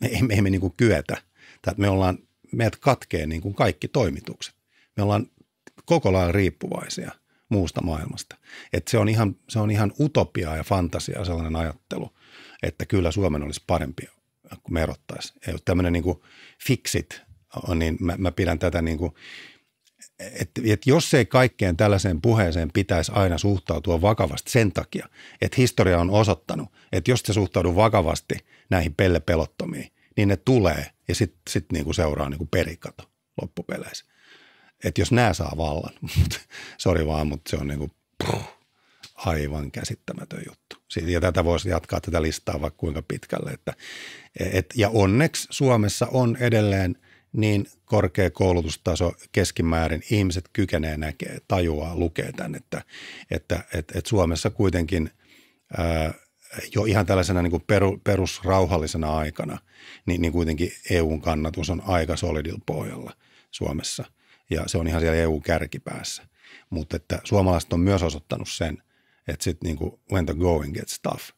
me, ei, me emme niin kuin kyetä. Tai me ollaan, meidät katkee niin kuin kaikki toimitukset. Me ollaan koko lailla riippuvaisia muusta maailmasta. Et se, on ihan, se on ihan utopia ja fantasia sellainen ajattelu, että kyllä Suomen olisi parempi, kun me erottaisiin. Tämmöinen niin kuin fixit, niin mä, mä pidän tätä niin kuin – että et jos ei kaikkeen tällaiseen puheeseen pitäisi aina suhtautua vakavasti sen takia, että historia on osoittanut, että jos se suhtaudu vakavasti näihin pellepelottomiin, niin ne tulee ja sitten sit niinku seuraa niinku perikato loppupeleissä. Että jos nämä saa vallan, sori vaan, mutta se on niinku, puh, aivan käsittämätön juttu. Ja tätä voisi jatkaa tätä listaa vaikka kuinka pitkälle. Että, et, ja onneksi Suomessa on edelleen – niin korkea koulutustaso keskimäärin, ihmiset kykenee näkee, tajuaa, lukee tämän, että, että, että, että Suomessa kuitenkin ää, jo ihan tällaisena niin kuin peru, perusrauhallisena aikana, niin, niin kuitenkin EUn kannatus on aika solidilla pohjalla Suomessa ja se on ihan siellä EU-kärkipäässä. Mutta että suomalaiset on myös osoittanut sen, että sitten niin kuin when the going gets tough –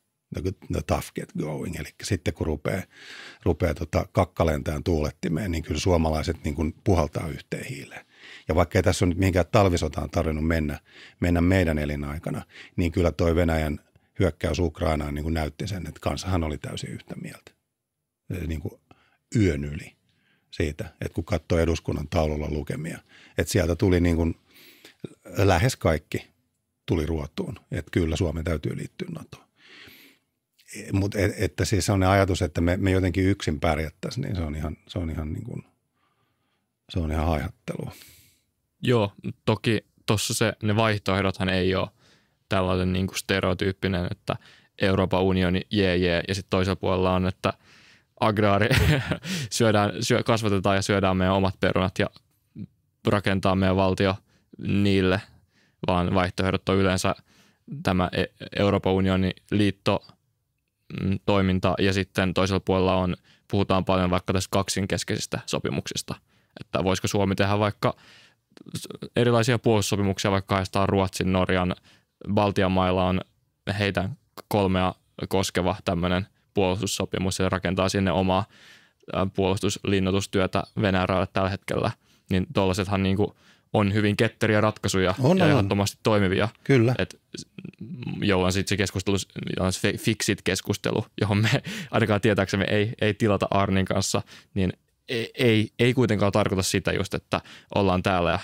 the tough get going. Eli sitten kun rupeaa, rupeaa tota kakkalentään tuulettimeen, niin kyllä suomalaiset niin kuin puhaltaa yhteen hiileen. Ja vaikka ei tässä on nyt mihinkään talvisotaan tarvinnut mennä, mennä meidän elinaikana, niin kyllä toi Venäjän hyökkäys Ukrainaan niin kuin näytti sen, että kansahan oli täysin yhtä mieltä. Niin kuin yön yli siitä, että kun katsoi eduskunnan taululla lukemia, että sieltä tuli niin kuin lähes kaikki tuli ruotuun, että kyllä Suomen täytyy liittyä NATOon mutta et, että siis ne ajatus, että me, me jotenkin yksin pärjättäisiin, niin se on ihan, se on ihan, niin kuin, se on ihan haihattelua. Joo, toki tuossa se, ne vaihtoehdothan ei ole tällainen niin kuin stereotyyppinen, että Euroopan unioni, jee, jee, ja sitten toisella puolella on, että agraari syödään, syö, kasvatetaan ja syödään meidän omat perunat ja rakentaa meidän valtio niille, vaan vaihtoehdot on yleensä tämä e-, Euroopan unionin liitto – Mm, toiminta ja sitten toisella puolella on, puhutaan paljon vaikka tästä kaksinkeskeisistä sopimuksista, että voisiko Suomi tehdä vaikka erilaisia puolustussopimuksia, vaikka haistaa Ruotsin, Norjan, Baltian mailla on heitä kolmea koskeva tämmöinen puolustussopimus ja rakentaa sinne omaa puolustuslinnoitustyötä Venäjän rajalle tällä hetkellä, niin tuollaisethan niin kuin on hyvin ketteriä ratkaisuja on, ja on. ehdottomasti toimivia. Kyllä. Et jolloin sitten se keskustelu jolloin se fixit-keskustelu, johon me ainakaan tietääksemme ei, ei tilata Arnin kanssa, niin ei, ei, ei kuitenkaan tarkoita sitä just, että ollaan täällä ja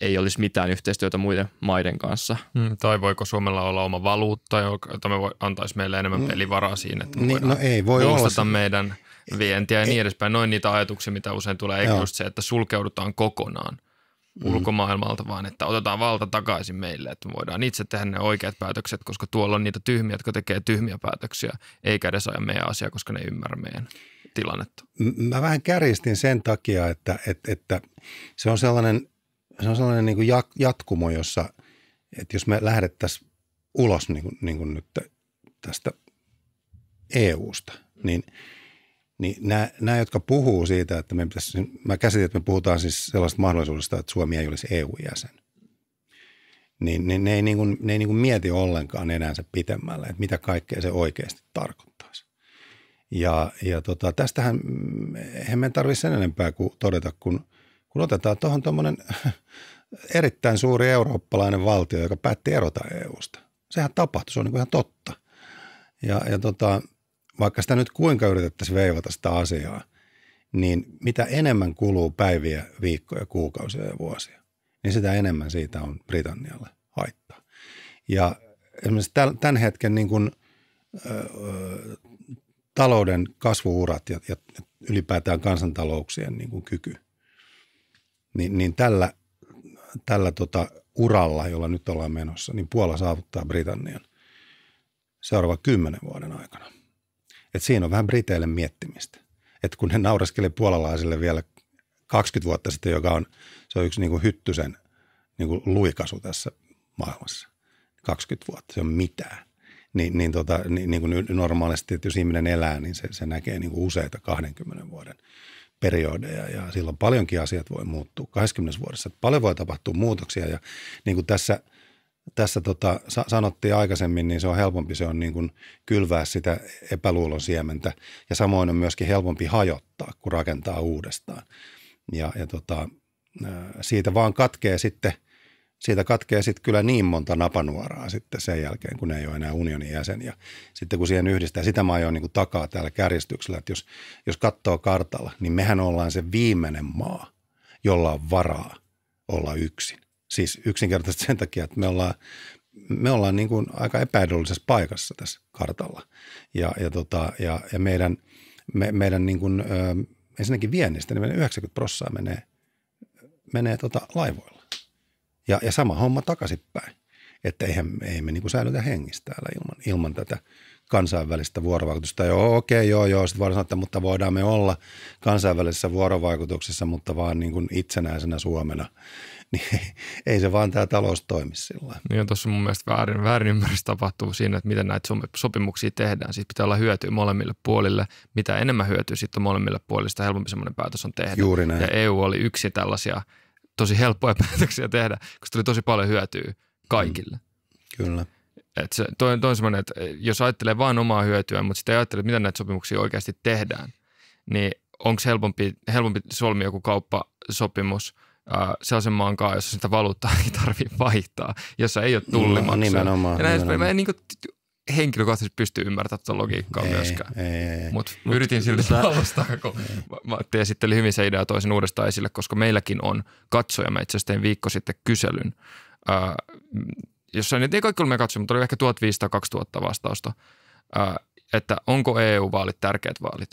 ei olisi mitään yhteistyötä muiden maiden kanssa. Mm, tai voiko Suomella olla oma valuutta, joka me voi, antaisi meille enemmän mm. pelivaraa siinä, että me niin, no ei voi olla. meidän vientiä ja niin edespäin. Noin niitä ajatuksia, mitä usein tulee, ei just se, että sulkeudutaan kokonaan Mhm. ulkomaailmalta, vaan että otetaan valta takaisin meille, että me voidaan itse tehdä ne oikeat päätökset, koska tuolla on niitä tyhmiä, jotka tekee tyhmiä päätöksiä, eikä edes aja meidän asiaa, koska ne ymmärrä meidän tilannetta. Mä vähän kärjistin sen takia, että, että, että se on sellainen, se on sellainen niin kuin jatkumo, jossa, että jos me lähdettäisiin ulos niin kuin, niin kuin nyt tästä EUsta, niin – niin nämä, nämä, jotka puhuu siitä, että me pitäisi, niin mä käsitin, että me puhutaan siis sellaista mahdollisuudesta, että Suomi ei olisi EU-jäsen. Niin, niin ne ei, niin kuin, ne ei niin kuin mieti ollenkaan enäänsä pitemmälle, että mitä kaikkea se oikeasti tarkoittaisi. Ja, ja tota, tästähän mm, eihän meidän tarvitse sen enempää kuin todeta, kun, kun otetaan tuohon tuommoinen erittäin suuri eurooppalainen valtio, joka päätti erota EUsta. Sehän tapahtui, se on niin kuin ihan totta. Ja, ja tota, vaikka sitä nyt kuinka yritettäisiin veivata sitä asiaa, niin mitä enemmän kuluu päiviä, viikkoja, kuukausia ja vuosia, niin sitä enemmän siitä on Britannialle haittaa. Ja esimerkiksi tämän hetken niin kuin, ö, talouden kasvuurat ja, ja ylipäätään kansantalouksien niin kuin kyky, niin, niin tällä, tällä tota uralla, jolla nyt ollaan menossa, niin Puola saavuttaa Britannian seuraava kymmenen vuoden aikana – et siinä on vähän Briteille miettimistä. Että kun he nauraskeli puolalaisille vielä 20 vuotta sitten, joka on, se on yksi niin kuin hyttysen niin kuin luikasu tässä maailmassa. 20 vuotta, se on mitään. Niin, niin, tota, niin, niin kuin normaalisti, että jos ihminen elää, niin se, se näkee niin kuin useita 20 vuoden periodeja ja silloin paljonkin asiat voi muuttua 20 vuodessa. Paljon voi tapahtua muutoksia ja niin kuin tässä tässä tota, sa- sanottiin aikaisemmin, niin se on helpompi, se on niin kuin kylvää sitä epäluulon siementä ja samoin on myöskin helpompi hajottaa, kun rakentaa uudestaan. Ja, ja tota, äh, siitä vaan katkee sitten, siitä katkee sitten kyllä niin monta napanuoraa sitten sen jälkeen, kun ne ei ole enää unionin jäsen. Ja sitten kun siihen yhdistää, sitä mä niin niin takaa täällä kärjestyksellä, että jos, jos katsoo kartalla, niin mehän ollaan se viimeinen maa, jolla on varaa olla yksin Siis yksinkertaisesti sen takia, että me ollaan, me ollaan niin kuin aika epäedullisessa paikassa tässä kartalla. Ja, ja, tota, ja, ja meidän, me, meidän niin kuin, ö, ensinnäkin viennistä, niin 90 prossaa menee, menee tota laivoilla. Ja, ja sama homma takaisinpäin. Että eihän, ei me niin kuin säilytä hengissä täällä ilman, ilman tätä kansainvälistä vuorovaikutusta. Joo, okei, joo, joo. Sitten voidaan sanoa, että mutta voidaan me olla kansainvälisessä vuorovaikutuksessa, mutta vaan niin kuin itsenäisenä Suomena. niin ei se vaan tämä talous toimi sillä Niin on tuossa mun mielestä väärin, ymmärrys tapahtuu siinä, että miten näitä sopimuksia tehdään. Siitä pitää olla hyötyä molemmille puolille. Mitä enemmän hyötyä sitten molemmille puolille, sitä helpompi semmoinen päätös on tehdä. Juuri näin. Ja EU oli yksi tällaisia tosi helppoja päätöksiä tehdä, koska tuli tosi paljon hyötyä kaikille. Mm. Kyllä. Et se, toi, toi on semmoinen, että jos ajattelee vain omaa hyötyä, mutta sitten ei ajattele, mitä näitä sopimuksia oikeasti tehdään, niin onko helpompi, helpompi solmia joku kauppasopimus – Äh, sellaisen maan kanssa, jossa sitä valuuttaa ei tarvitse vaihtaa, jossa ei ole mm, tullimaksuja. No, nimenomaan. Ja näin, nimenomaan. Mä en niin kuin, henkilökohtaisesti pysty ymmärtämään tätä tuota logiikkaa ei, myöskään. Mutta Mut, yritin silti puolustaa, kun mä, sitten hyvin se idea toisen uudestaan esille, koska meilläkin on katsoja. Mä itse asiassa tein viikko sitten kyselyn, äh, jossa ei kaikki ollut meidän katsoja, mutta oli ehkä 1500-2000 vastausta, äh, että onko EU-vaalit tärkeät vaalit.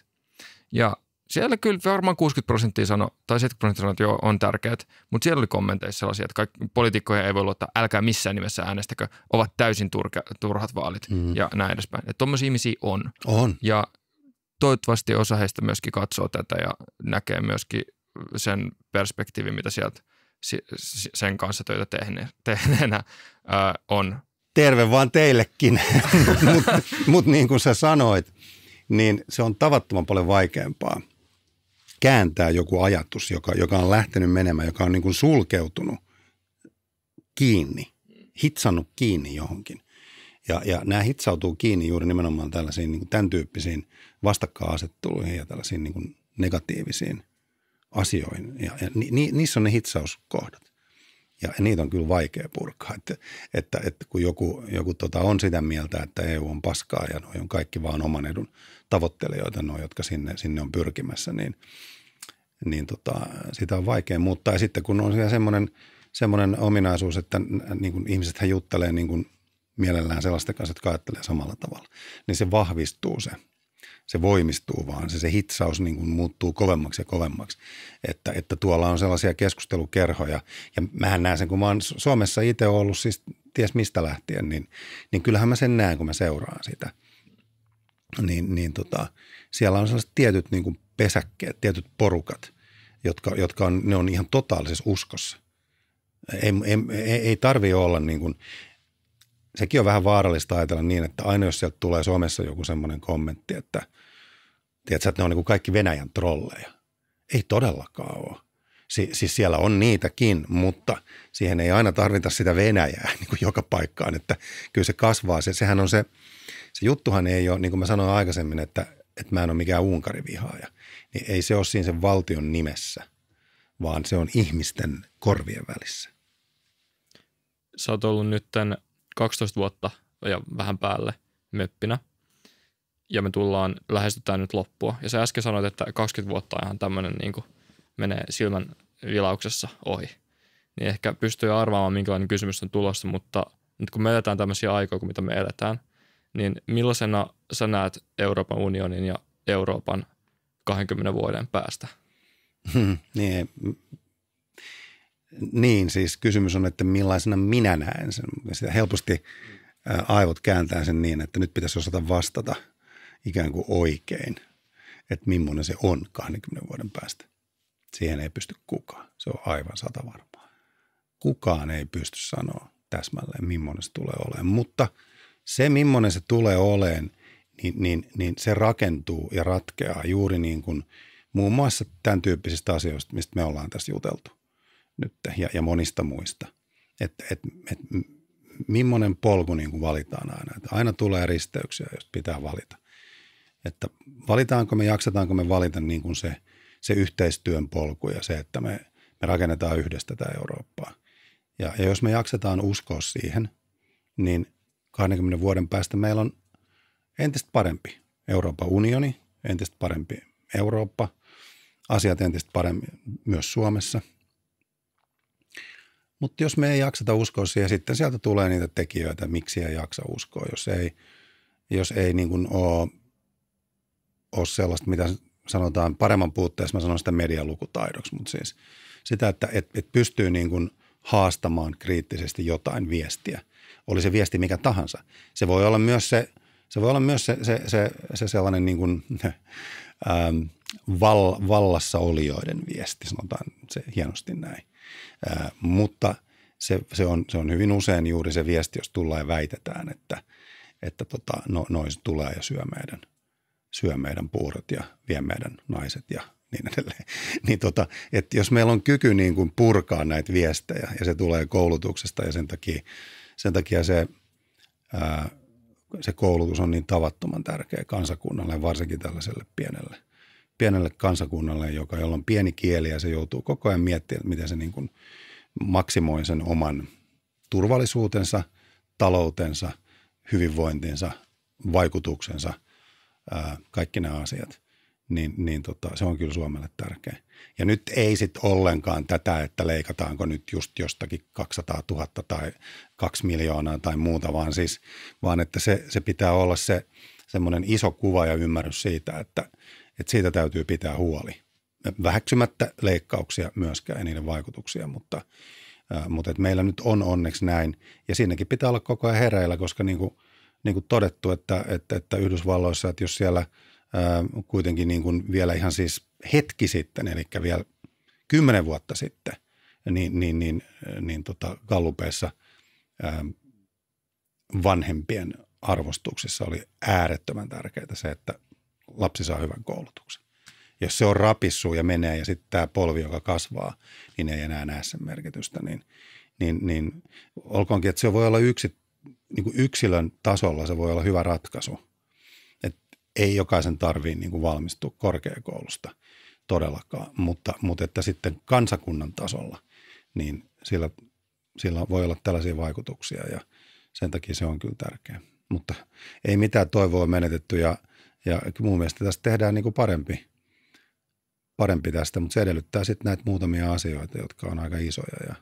Ja siellä kyllä varmaan 60 prosenttia sanoi, tai 70 prosenttia sanoi, että joo, on tärkeät, mutta siellä oli kommenteissa sellaisia, että kaikki poliitikkoja ei voi luottaa, älkää missään nimessä äänestäkö, ovat täysin turke, turhat vaalit mm. ja mm-hmm. näin edespäin. Että tuommoisia ihmisiä on. On. Ja toivottavasti osa heistä myöskin katsoo tätä ja näkee myöskin sen perspektiivin, mitä sieltä sen kanssa töitä tehneenä on. Terve vaan teillekin, mutta mut niin kuin sä sanoit, niin se on tavattoman paljon vaikeampaa – kääntää joku ajatus, joka, joka on lähtenyt menemään, joka on niin kuin sulkeutunut kiinni, hitsannut kiinni johonkin. Ja, ja nämä hitsautuu kiinni juuri nimenomaan tällaisiin niin kuin tämän tyyppisiin vastakkainasetteluihin ja tällaisiin niin kuin negatiivisiin asioihin. Ja, ja ni, ni, niissä on ne hitsauskohdat. Ja niitä on kyllä vaikea purkaa, että, että, että kun joku, joku tota on sitä mieltä, että EU on paskaa ja noi on kaikki vaan oman edun – tavoittelijoita, no, jotka sinne, sinne on pyrkimässä, niin, niin tota, sitä on vaikea muuttaa. Ja sitten kun on siellä semmoinen, semmoinen ominaisuus, että niin kuin ihmiset juttelee niin kuin mielellään sellaista kanssa, jotka ajattelee samalla tavalla, niin se vahvistuu se se voimistuu vaan, se, se hitsaus niin kuin muuttuu kovemmaksi ja kovemmaksi. Että, että tuolla on sellaisia keskustelukerhoja, ja mähän näen sen, kun mä oon Suomessa itse ollut siis ties mistä lähtien, niin, niin kyllähän mä sen näen, kun mä seuraan sitä – niin, niin tota, siellä on sellaiset tietyt niin kuin pesäkkeet, tietyt porukat, jotka, jotka on, ne on ihan totaalisessa uskossa. Ei, ei, ei tarvi olla niin kuin, sekin on vähän vaarallista ajatella niin, että aina jos sieltä tulee Suomessa joku semmoinen kommentti, että tiedätkö, että ne on niin kuin kaikki Venäjän trolleja. Ei todellakaan ole. Si- siis siellä on niitäkin, mutta siihen ei aina tarvita sitä Venäjää niin kuin joka paikkaan, että kyllä se kasvaa. Se, sehän on se, se juttuhan ei ole, niin kuin mä sanoin aikaisemmin, että, että mä en ole mikään unkarivihaaja, niin ei se ole siinä sen valtion nimessä, vaan se on ihmisten korvien välissä. Sä oot ollut nyt tämän 12 vuotta ja vähän päälle möppinä ja me tullaan, lähestytään nyt loppua. Ja sä äsken sanoit, että 20 vuotta ihan tämmöinen niin kuin menee silmän vilauksessa ohi. Niin ehkä pystyy arvaamaan, minkälainen kysymys on tulossa, mutta nyt kun me eletään tämmöisiä aikoja kuin mitä me eletään, niin millaisena sä näet Euroopan unionin ja Euroopan 20 vuoden päästä? Hmm, niin, niin, siis kysymys on, että millaisena minä näen sen. Sitä helposti aivot kääntää sen niin, että nyt pitäisi osata vastata ikään kuin oikein, että millainen se on 20 vuoden päästä. Siihen ei pysty kukaan. Se on aivan sata varmaa. Kukaan ei pysty sanoa täsmälleen, millainen se tulee olemaan, mutta – se, millainen se tulee oleen, niin, niin, niin se rakentuu ja ratkeaa juuri niin kuin muun muassa tämän tyyppisistä asioista, mistä me ollaan tässä juteltu nyt ja, ja monista muista. Että et, et, millainen polku niin kuin valitaan aina. Että aina tulee risteyksiä, jos pitää valita. Että valitaanko me, jaksataanko me valita niin kuin se, se yhteistyön polku ja se, että me, me rakennetaan yhdessä tätä Eurooppaa. Ja, ja jos me jaksetaan uskoa siihen, niin – 20 vuoden päästä meillä on entistä parempi Euroopan unioni, entistä parempi Eurooppa, asiat entistä paremmin myös Suomessa. Mutta jos me ei jakseta uskoa siihen, sitten sieltä tulee niitä tekijöitä, miksi ei jaksa uskoa, jos ei, jos ei niin kuin ole, ole sellaista, mitä sanotaan paremman puutteessa, mä sanon sitä medialukutaidoksi, mutta siis sitä, että et, et pystyy niin kuin haastamaan kriittisesti jotain viestiä – oli se viesti mikä tahansa. Se voi olla myös se, se, voi olla myös se, se, se, se sellainen niin kuin, ähm, val, vallassa olijoiden viesti, sanotaan se hienosti näin. Äh, mutta se, se, on, se on hyvin usein juuri se viesti, jos tullaan ja väitetään, että, että tota, no, noin tulee ja syö meidän, syö meidän puurot ja vie meidän naiset ja niin edelleen. Niin tota, että jos meillä on kyky niin kuin purkaa näitä viestejä ja se tulee koulutuksesta ja sen takia – sen takia se, ää, se koulutus on niin tavattoman tärkeä kansakunnalle, varsinkin tällaiselle pienelle, pienelle kansakunnalle, joka, jolla on pieni kieli ja se joutuu koko ajan miettimään, miten se niin kuin maksimoi sen oman turvallisuutensa, taloutensa, hyvinvointinsa, vaikutuksensa, ää, kaikki nämä asiat – niin, niin tota, se on kyllä Suomelle tärkeä. Ja nyt ei sitten ollenkaan tätä, että leikataanko nyt just jostakin 200 000 tai 2 miljoonaa tai muuta, vaan siis, vaan että se, se pitää olla se semmoinen iso kuva ja ymmärrys siitä, että, että siitä täytyy pitää huoli. Vähäksymättä leikkauksia myöskään ja niiden vaikutuksia, mutta, mutta että meillä nyt on onneksi näin. Ja siinäkin pitää olla koko ajan hereillä, koska niin kuin, niin kuin todettu, että, että, että Yhdysvalloissa, että jos siellä – kuitenkin niin kuin vielä ihan siis hetki sitten, eli vielä kymmenen vuotta sitten, niin, niin, niin, niin tota Gallupeissa ähm, vanhempien arvostuksessa oli äärettömän tärkeää se, että lapsi saa hyvän koulutuksen. Jos se on rapissu ja menee ja sitten tämä polvi, joka kasvaa, niin ei enää näe sen merkitystä, niin, niin, niin olkoonkin, että se voi olla yksi, niin kuin yksilön tasolla se voi olla hyvä ratkaisu. Et ei jokaisen tarvitse niin valmistua korkeakoulusta – todellakaan, mutta, mutta että sitten kansakunnan tasolla, niin sillä, sillä voi olla tällaisia vaikutuksia ja sen takia se on kyllä tärkeä. Mutta ei mitään toivoa menetetty ja, ja mun mielestä tästä tehdään niin kuin parempi, parempi tästä, mutta se edellyttää sitten näitä muutamia asioita, jotka on aika isoja ja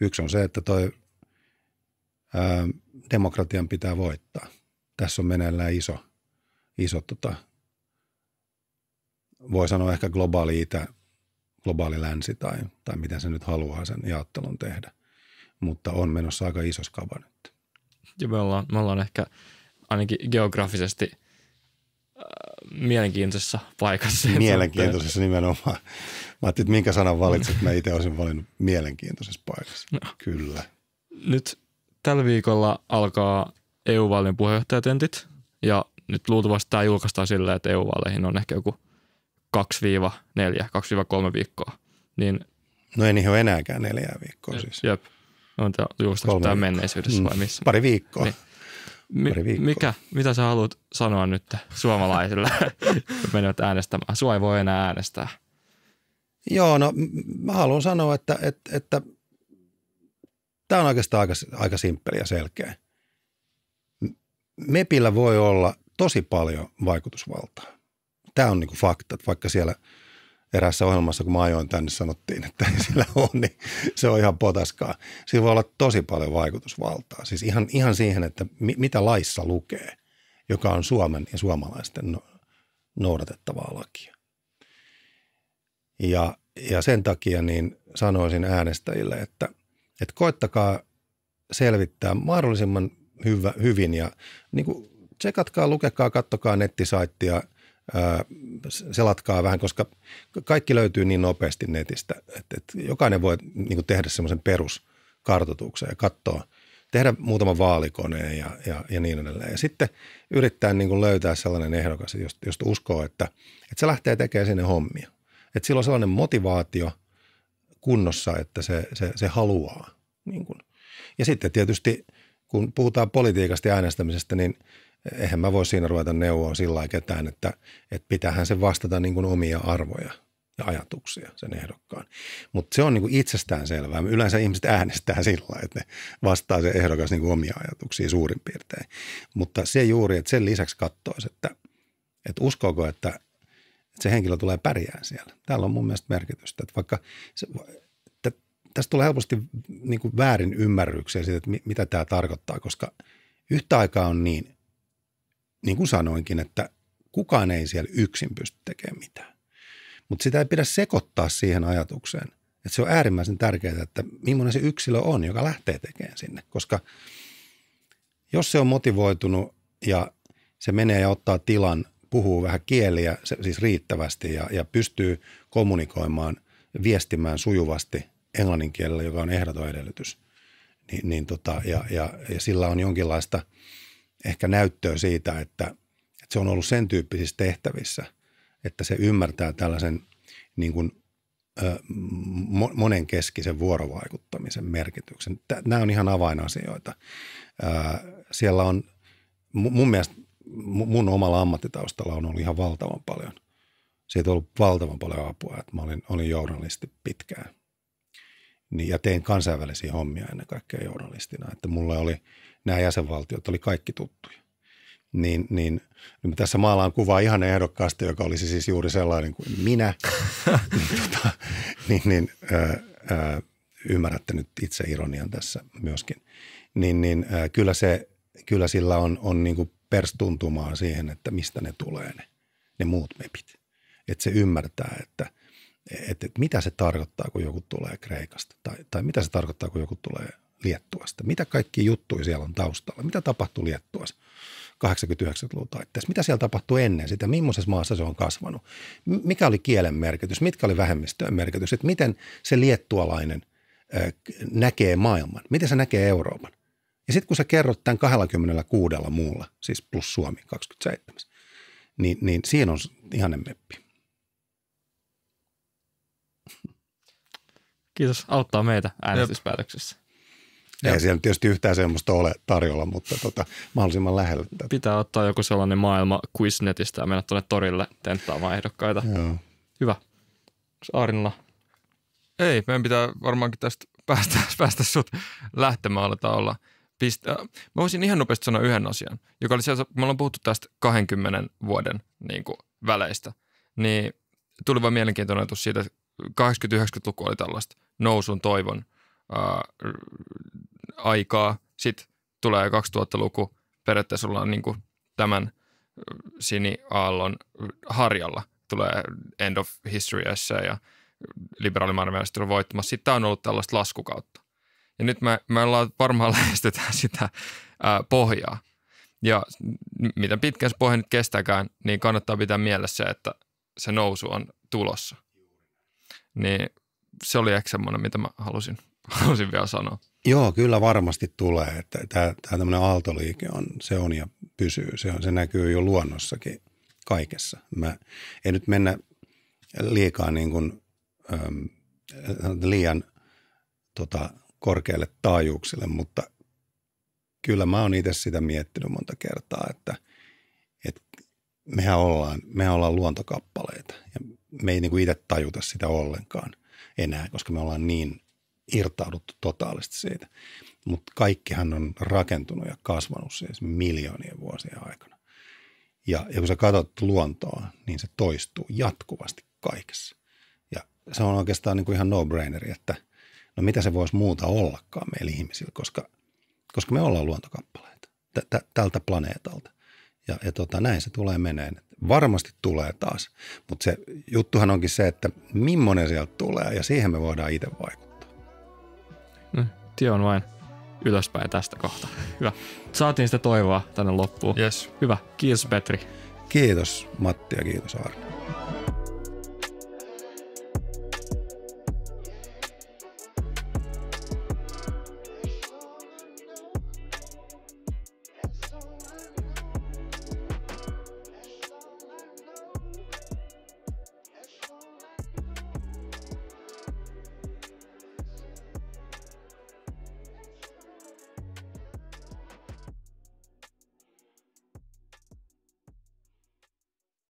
yksi on se, että toi ää, demokratian pitää voittaa. Tässä on meneillään iso, iso tota, voi sanoa ehkä globaali itä, globaali länsi tai, tai miten se nyt haluaa sen jaottelun tehdä. Mutta on menossa aika iso skava nyt. Ja me ollaan, me ollaan ehkä ainakin geografisesti äh, – mielenkiintoisessa paikassa. Mielenkiintoisessa nimenomaan. Mä ajattelin, että minkä sanan valitsit. Mä itse olisin valinnut mielenkiintoisessa paikassa. No. Kyllä. Nyt tällä viikolla alkaa EU-vaalien puheenjohtajatentit ja nyt luultavasti tämä julkaistaan silleen, että EU-vaaleihin on ehkä joku 2-4, 2-3 viikkoa. Niin, no ei niihin ole enääkään neljää viikkoa siis. Jep. On tämä just tämä menneisyydessä mm. vai missä? Pari viikkoa. Niin. Mi- Pari viikkoa. Mikä, mitä sä haluat sanoa nyt suomalaisille, kun menevät äänestämään? Sua ei voi enää äänestää. Joo, no mä haluan sanoa, että, että, että tämä on oikeastaan aika, aika simppeli ja selkeä. Mepillä voi olla tosi paljon vaikutusvaltaa. Tämä on niinku fakta, että vaikka siellä erässä ohjelmassa, kun mä ajoin tänne, niin sanottiin, että ei sillä ole, niin se on ihan potaskaa. Siinä voi olla tosi paljon vaikutusvaltaa, siis ihan, ihan siihen, että mi- mitä laissa lukee, joka on Suomen ja suomalaisten no- noudatettavaa lakia. Ja, ja sen takia niin sanoisin äänestäjille, että, että koittakaa selvittää mahdollisimman hyvä, hyvin ja niin kuin tsekatkaa, lukekaa, kattokaa nettisaittia – selatkaa vähän, koska kaikki löytyy niin nopeasti netistä, että, että jokainen voi niin kuin tehdä semmoisen peruskartoituksen ja katsoa, tehdä muutama vaalikoneen ja, ja, ja niin edelleen. Ja sitten yrittää niin kuin löytää sellainen ehdokas, josta, josta uskoo, että, että se lähtee tekemään sinne hommia. Että sillä on sellainen motivaatio kunnossa, että se, se, se haluaa. Niin kuin. Ja sitten tietysti, kun puhutaan politiikasta ja äänestämisestä, niin – eihän mä voi siinä ruveta neuvoa sillä lailla ketään, että, että pitäähän se vastata niin kuin omia arvoja ja ajatuksia sen ehdokkaan. Mutta se on niin kuin itsestään selvää. Yleensä ihmiset äänestää sillä lailla, että ne vastaa se ehdokas niin kuin omia ajatuksia suurin piirtein. Mutta se juuri, että sen lisäksi katsoisi, että, että uskoako, että, että se henkilö tulee pärjään siellä. Täällä on mun mielestä merkitystä, että vaikka se, että tästä tulee helposti niin kuin väärin ymmärryksiä siitä, että mitä tämä tarkoittaa, koska yhtä aikaa on niin – niin kuin sanoinkin, että kukaan ei siellä yksin pysty tekemään mitään. Mutta sitä ei pidä sekoittaa siihen ajatukseen, että se on äärimmäisen tärkeää, että millainen se yksilö on, joka lähtee tekemään sinne. Koska jos se on motivoitunut ja se menee ja ottaa tilan, puhuu vähän kieliä siis riittävästi ja, ja pystyy kommunikoimaan, viestimään sujuvasti englannin kielellä, joka on ehdoton edellytys, niin, niin tota, ja, ja, ja sillä on jonkinlaista – ehkä näyttöä siitä, että, että se on ollut sen tyyppisissä tehtävissä, että se ymmärtää tällaisen niin kuin, ö, monenkeskisen vuorovaikuttamisen merkityksen. Nämä on ihan avainasioita. Ö, siellä on mun mielestä mun omalla ammattitaustalla on ollut ihan valtavan paljon. Siitä on ollut valtavan paljon apua, että mä olin, olin journalisti pitkään. Niin, ja tein kansainvälisiä hommia ennen kaikkea journalistina. Että mulle oli – nämä jäsenvaltiot oli kaikki tuttuja. Niin, niin nyt niin tässä maalaan kuvaa ihan ehdokkaasti, joka olisi siis juuri sellainen kuin minä. tota, niin, niin ö, ö, ymmärrätte nyt itse ironian tässä myöskin. Niin, niin ö, kyllä, se, kyllä sillä on, on niin kuin perstuntumaa siihen, että mistä ne tulee ne, ne muut mepit. Että se ymmärtää, että – että, että mitä se tarkoittaa, kun joku tulee Kreikasta tai, tai mitä se tarkoittaa, kun joku tulee Liettuasta? Mitä kaikki juttuja siellä on taustalla? Mitä tapahtui Liettuassa 89-luvun taitteessa? Mitä siellä tapahtui ennen sitä? Millaisessa maassa se on kasvanut? Mikä oli kielen merkitys? Mitkä oli vähemmistöön merkitys? Että miten se liettualainen näkee maailman? Miten se näkee Euroopan? Ja sitten kun sä kerrot tämän 26 muulla, siis plus Suomi 27, niin, niin siinä on ihanen meppi. Kiitos, auttaa meitä äänestyspäätöksessä. Ei siellä tietysti yhtään semmoista ole tarjolla, mutta tota, mahdollisimman lähellä. Tätä. Pitää ottaa joku sellainen maailma Quiznetistä ja mennä tuonne torille tenttaamaan ehdokkaita. Joo. Hyvä. Aarinla. Ei, meidän pitää varmaankin tästä päästä, päästä sut lähtemään, aletaan olla. Pistä. Äh, mä voisin ihan nopeasti sanoa yhden asian, joka oli siellä, me ollaan puhuttu tästä 20 vuoden niin kuin, väleistä, niin tuli vaan mielenkiintoinen ajatus siitä, 80-90-luku oli tällaista nousun toivon ää, äh, aikaa. Sitten tulee 2000-luku, periaatteessa ollaan niin kuin tämän äh, siniaallon äh, harjalla. Tulee End of History essay ja äh, liberaalimaailmanjärjestö on voittamassa. Sitten tämä on ollut tällaista laskukautta. Ja nyt me, me ollaan varmaan lähestytään sitä ää, pohjaa. Ja mitä pitkään se pohja nyt kestääkään, niin kannattaa pitää mielessä se, että se nousu on tulossa. Niin se oli ehkä semmoinen, mitä mä halusin, halusin vielä sanoa. Joo, kyllä varmasti tulee. Että tämä, tämä tämmöinen aaltoliike on, se on ja pysyy. Se, on, se näkyy jo luonnossakin kaikessa. Mä en nyt mennä liikaa niin kuin, äm, liian tota, korkealle taajuuksille, mutta kyllä mä oon itse sitä miettinyt monta kertaa, että, että mehän, ollaan, mehän ollaan luontokappaleita ja me ei niin kuin itse tajuta sitä ollenkaan enää, koska me ollaan niin – irtauduttu totaalisesti siitä. Mutta kaikkihan on rakentunut ja kasvanut siis miljoonien vuosien aikana. Ja, ja kun sä katsot luontoa, niin se toistuu jatkuvasti kaikessa. Ja se on oikeastaan niin kuin ihan no-braineri, että no mitä se voisi muuta ollakaan meillä ihmisillä, koska, koska me ollaan luontokappaleita tältä planeetalta. Ja, ja tota, näin se tulee meneen. Varmasti tulee taas, mutta se juttuhan onkin se, että millainen sieltä tulee ja siihen me voidaan itse vaikuttaa. Mm. Tie on vain ylöspäin tästä kohtaa. Hyvä. Saatiin sitä toivoa tänne loppuun. Yes. Hyvä. Kiitos Petri. Kiitos Matti ja kiitos Arne.